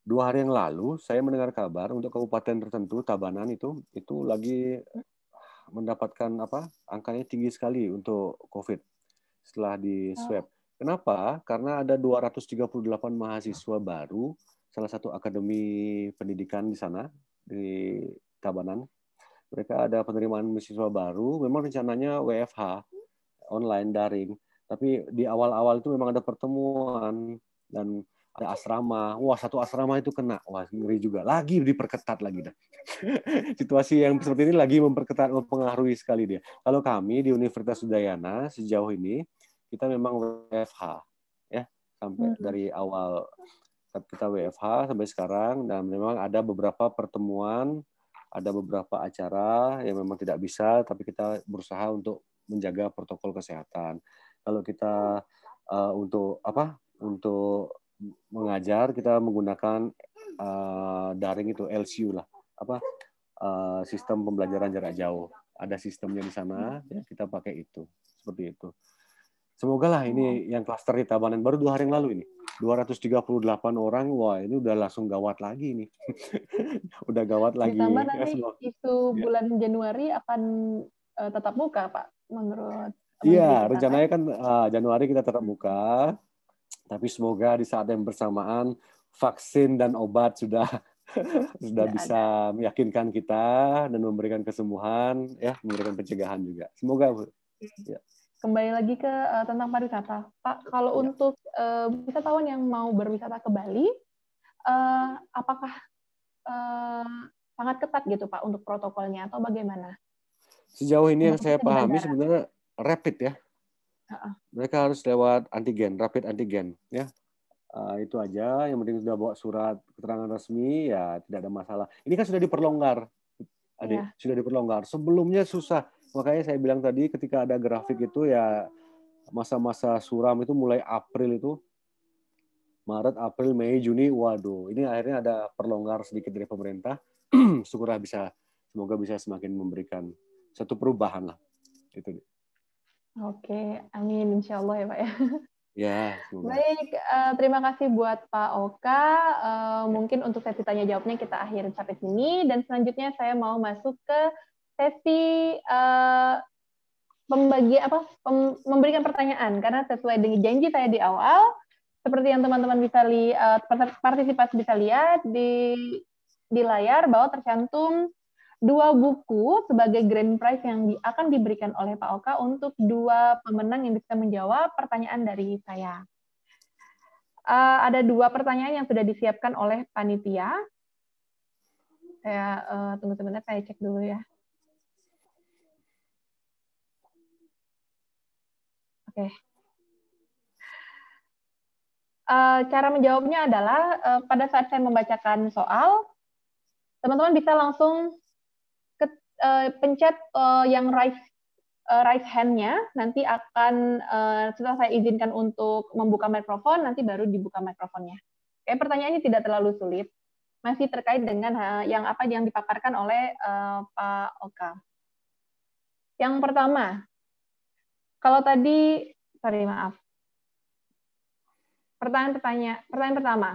Dua hari yang lalu saya mendengar kabar untuk kabupaten tertentu Tabanan itu itu lagi mendapatkan apa angkanya tinggi sekali untuk COVID setelah di oh. swab. Kenapa? Karena ada 238 mahasiswa baru salah satu akademi pendidikan di sana di Tabanan. Mereka ada penerimaan mahasiswa baru. Memang rencananya WFH online daring, tapi di awal-awal itu memang ada pertemuan dan ada asrama wah satu asrama itu kena wah ngeri juga lagi diperketat lagi dah situasi yang seperti ini lagi memperketat mempengaruhi sekali dia kalau kami di Universitas Udayana sejauh ini kita memang WFH ya sampai hmm. dari awal kita WFH sampai sekarang dan memang ada beberapa pertemuan ada beberapa acara yang memang tidak bisa tapi kita berusaha untuk menjaga protokol kesehatan kalau kita uh, untuk apa untuk mengajar kita menggunakan uh, daring itu LCU lah apa uh, sistem pembelajaran jarak jauh ada sistemnya di sana ya kita pakai itu seperti itu semoga lah ini yang klaster di Tabanan baru dua hari yang lalu ini 238 orang wah ini udah langsung gawat lagi nih udah gawat lagi ditambah nanti ya, itu ya. bulan ya. Januari akan uh, tetap buka pak menurut Iya, rencananya kan uh, Januari kita tetap buka, tapi semoga di saat yang bersamaan vaksin dan obat sudah sudah ya, bisa meyakinkan kita dan memberikan kesembuhan ya memberikan pencegahan juga semoga bu hmm. ya. kembali lagi ke uh, tentang pariwisata pak kalau ya. untuk uh, wisatawan yang mau berwisata ke Bali uh, apakah uh, sangat ketat gitu pak untuk protokolnya atau bagaimana sejauh ini yang saya pahami sebenarnya rapid ya mereka harus lewat antigen rapid antigen ya uh, itu aja yang penting sudah bawa surat keterangan resmi ya tidak ada masalah ini kan sudah diperlonggar adik iya. yeah. sudah diperlonggar sebelumnya susah makanya saya bilang tadi ketika ada grafik itu ya masa-masa suram itu mulai April itu Maret, April, Mei, Juni, waduh, ini akhirnya ada perlonggar sedikit dari pemerintah. Syukurlah bisa, semoga bisa semakin memberikan satu perubahan lah. Itu. Oke, amin. Insya Allah ya Pak ya. Ya. Baik, uh, terima kasih buat Pak Oka. Uh, mungkin untuk sesi tanya jawabnya kita akhir sampai sini dan selanjutnya saya mau masuk ke sesi uh, pembagi apa pem, memberikan pertanyaan karena sesuai dengan janji saya di awal seperti yang teman-teman bisa lihat uh, partisipas bisa lihat di di layar bahwa tercantum dua buku sebagai grand prize yang di, akan diberikan oleh Pak Oka untuk dua pemenang yang bisa menjawab pertanyaan dari saya. Uh, ada dua pertanyaan yang sudah disiapkan oleh panitia. Saya uh, tunggu sebentar, saya cek dulu ya. Oke. Okay. Eh, cara menjawabnya adalah pada saat saya membacakan soal, teman-teman bisa langsung uh, pencet uh, yang right uh, right hand-nya nanti akan uh, setelah saya izinkan untuk membuka mikrofon nanti baru dibuka mikrofonnya. Oke, pertanyaannya tidak terlalu sulit. Masih terkait dengan yang apa yang dipaparkan oleh uh, Pak Oka. Yang pertama, kalau tadi sorry maaf. Pertanyaan pertanyaan pertanyaan pertama.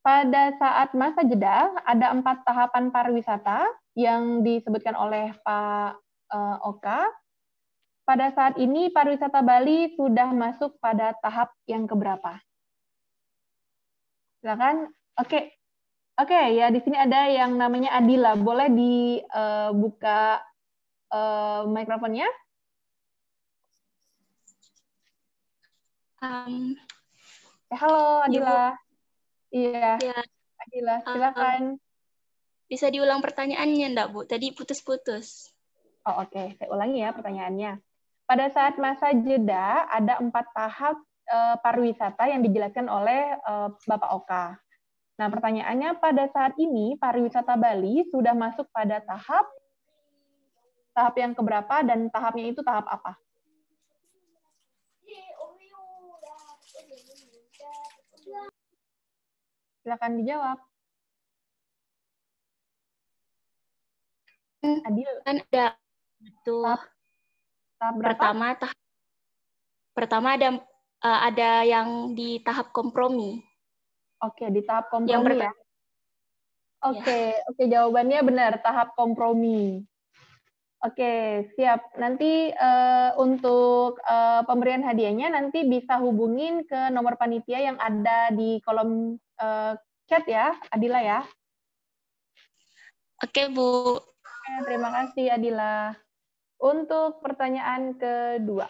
Pada saat masa jeda ada empat tahapan pariwisata yang disebutkan oleh Pak uh, Oka, pada saat ini pariwisata Bali sudah masuk pada tahap yang keberapa? Silakan. Oke, okay. Oke, okay, ya di sini ada yang namanya Adila. Boleh dibuka eh, uh, eh, uh, mikrofonnya? Um, eh, halo ya, Adila. Iya. Ya. Adila, ah, ah. silakan. Um, bisa diulang pertanyaannya enggak, Bu? Tadi putus-putus. Oh, oke. Okay. Saya ulangi ya pertanyaannya. Pada saat masa jeda, ada empat tahap eh, pariwisata yang dijelaskan oleh eh, Bapak Oka. Nah, pertanyaannya pada saat ini pariwisata Bali sudah masuk pada tahap tahap yang keberapa dan tahapnya itu tahap apa? Silakan dijawab. Hmm. adil kan ada itu tahap, pertama tahap pertama ada uh, ada yang di tahap kompromi oke di tahap kompromi yang ya oke ya. oke jawabannya benar tahap kompromi Oke, siap. Nanti uh, untuk uh, pemberian hadiahnya nanti bisa hubungin ke nomor panitia yang ada di kolom uh, chat ya, Adila ya. Oke, Bu. Terima kasih Adila. Untuk pertanyaan kedua.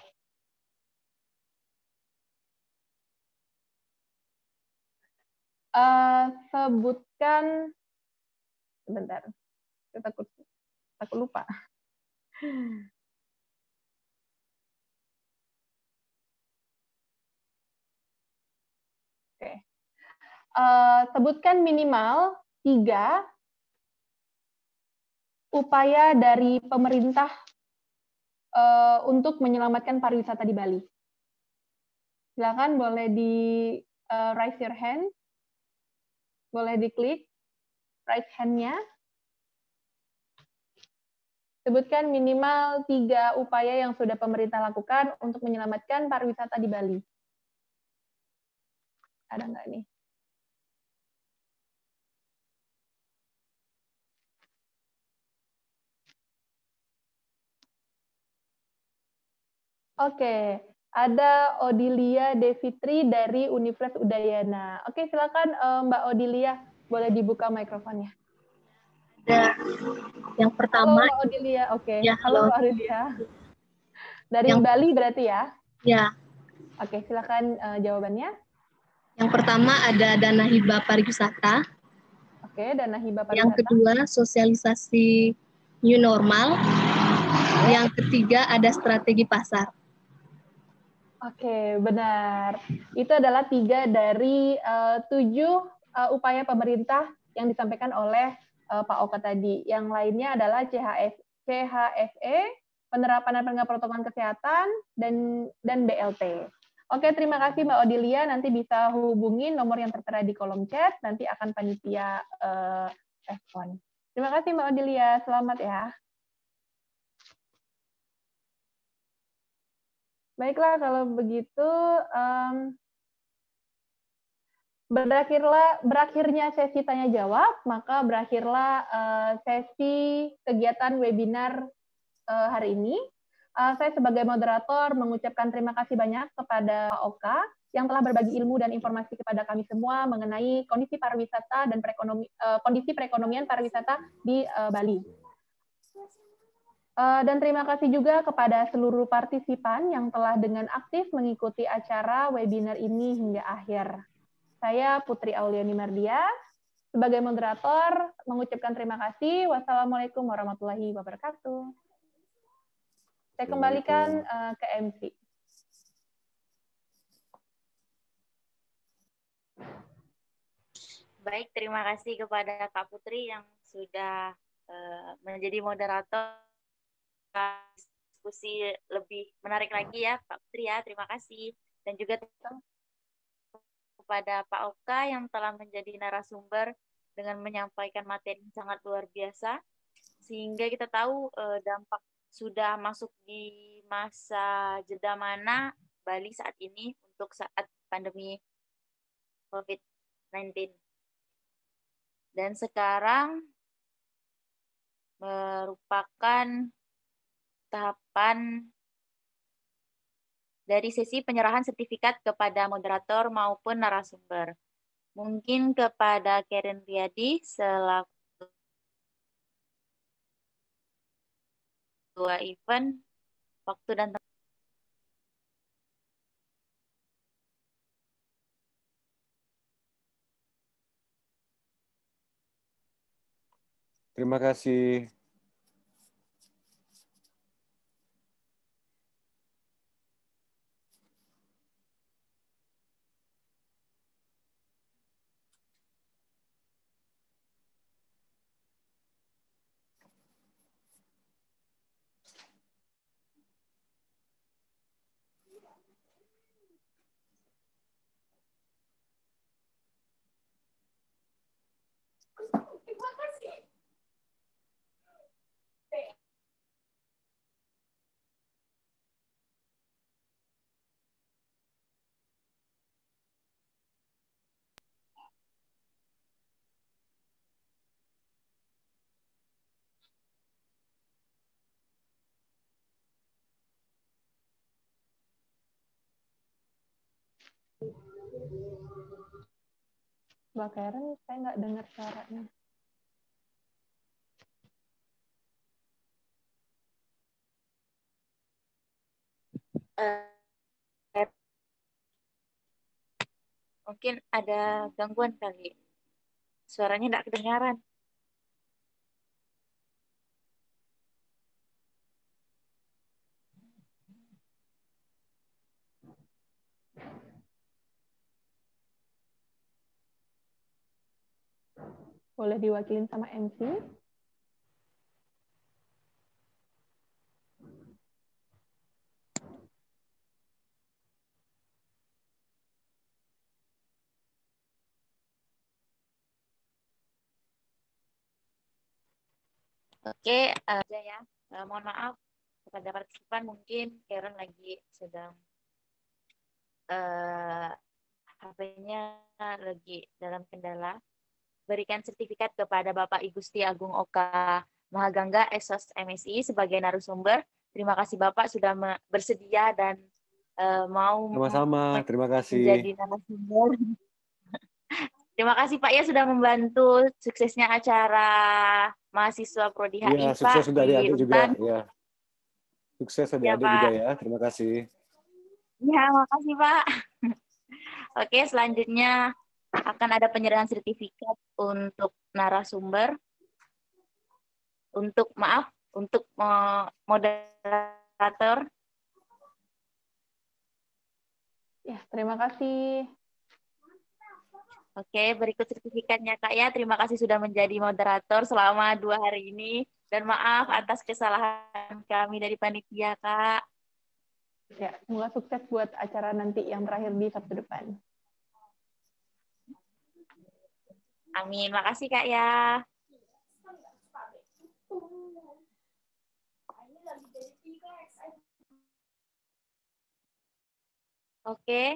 Uh, sebutkan sebentar. Saya takut takut lupa. Oke. Okay. Uh, eh, sebutkan minimal tiga upaya dari pemerintah uh, untuk menyelamatkan pariwisata di Bali? Silakan boleh di uh, raise your hand, boleh diklik right hand-nya. Sebutkan minimal tiga upaya yang sudah pemerintah lakukan untuk menyelamatkan pariwisata di Bali. Ada nggak nih? Oke, ada Odilia Devitri dari Universitas Udayana. Oke, silakan eh, Mbak Odilia, boleh dibuka mikrofonnya. Ada ya, yang pertama. Halo Odilia, oke. Ya, halo Mbak Odilia. Dari yang, Bali berarti ya? Ya. Oke, silakan uh, jawabannya. Yang pertama ada dana hibah pariwisata. Oke, dana hibah pariwisata. Yang kedua sosialisasi new normal. Yang ketiga ada strategi pasar. Oke, benar. Itu adalah tiga dari uh, tujuh uh, upaya pemerintah yang disampaikan oleh uh, Pak Oka tadi. Yang lainnya adalah CHF, CHFE, penerapan dan penegak protokol kesehatan, dan dan BLT. Oke, terima kasih Mbak Odilia. Nanti bisa hubungi nomor yang tertera di kolom chat. Nanti akan panitia uh, respon. Terima kasih Mbak Odilia. Selamat ya. Baiklah, kalau begitu um, berakhirlah berakhirnya sesi tanya jawab, maka berakhirlah uh, sesi kegiatan webinar uh, hari ini. Uh, saya sebagai moderator mengucapkan terima kasih banyak kepada Oka yang telah berbagi ilmu dan informasi kepada kami semua mengenai kondisi pariwisata dan perekonomi, uh, kondisi perekonomian pariwisata di uh, Bali. Eh, dan terima kasih juga kepada seluruh partisipan yang telah dengan aktif mengikuti acara webinar ini hingga akhir. Saya Putri Auliani Mardia, sebagai moderator mengucapkan terima kasih. Wassalamualaikum warahmatullahi wabarakatuh. Saya kembalikan eh, ke MC. Baik, terima kasih kepada Kak Putri yang sudah eh, menjadi moderator diskusi lebih menarik lagi ya Pak Putri ya. Terima kasih dan juga kepada Pak Oka yang telah menjadi narasumber dengan menyampaikan materi yang sangat luar biasa sehingga kita tahu eh, dampak sudah masuk di masa jeda mana Bali saat ini untuk saat pandemi COVID-19. Dan sekarang merupakan tahapan dari sesi penyerahan sertifikat kepada moderator maupun narasumber. Mungkin kepada Karen Riyadi selaku dua event, waktu dan Terima kasih Mbak Karen, saya nggak dengar suaranya. Uh, mungkin ada gangguan kali. Suaranya nggak kedengaran. Boleh diwakilin sama MC. Oke, eh, aja ya. Eh, mohon maaf kepada partisipan mungkin Karen lagi sedang uh, eh, HP-nya lagi dalam kendala berikan sertifikat kepada Bapak Igusti Agung Oka Mahagangga Esos MSI sebagai narasumber. Terima kasih Bapak sudah bersedia dan uh, mau sama-sama. Terima kasih. Jadi narasumber. Terima kasih Pak ya sudah membantu suksesnya acara mahasiswa Prodi HI ya, sukses sudah di adik juga ya. Sukses sudah iya, adik juga ya. Terima kasih. Ya, makasih Pak. Oke, selanjutnya akan ada penyerahan sertifikat untuk narasumber untuk maaf untuk eh, moderator ya terima kasih Oke, berikut sertifikatnya Kak ya. Terima kasih sudah menjadi moderator selama dua hari ini. Dan maaf atas kesalahan kami dari panitia, Kak. Ya, semoga sukses buat acara nanti yang terakhir di Sabtu depan. Amin. Makasih Kak ya. Oke. Okay.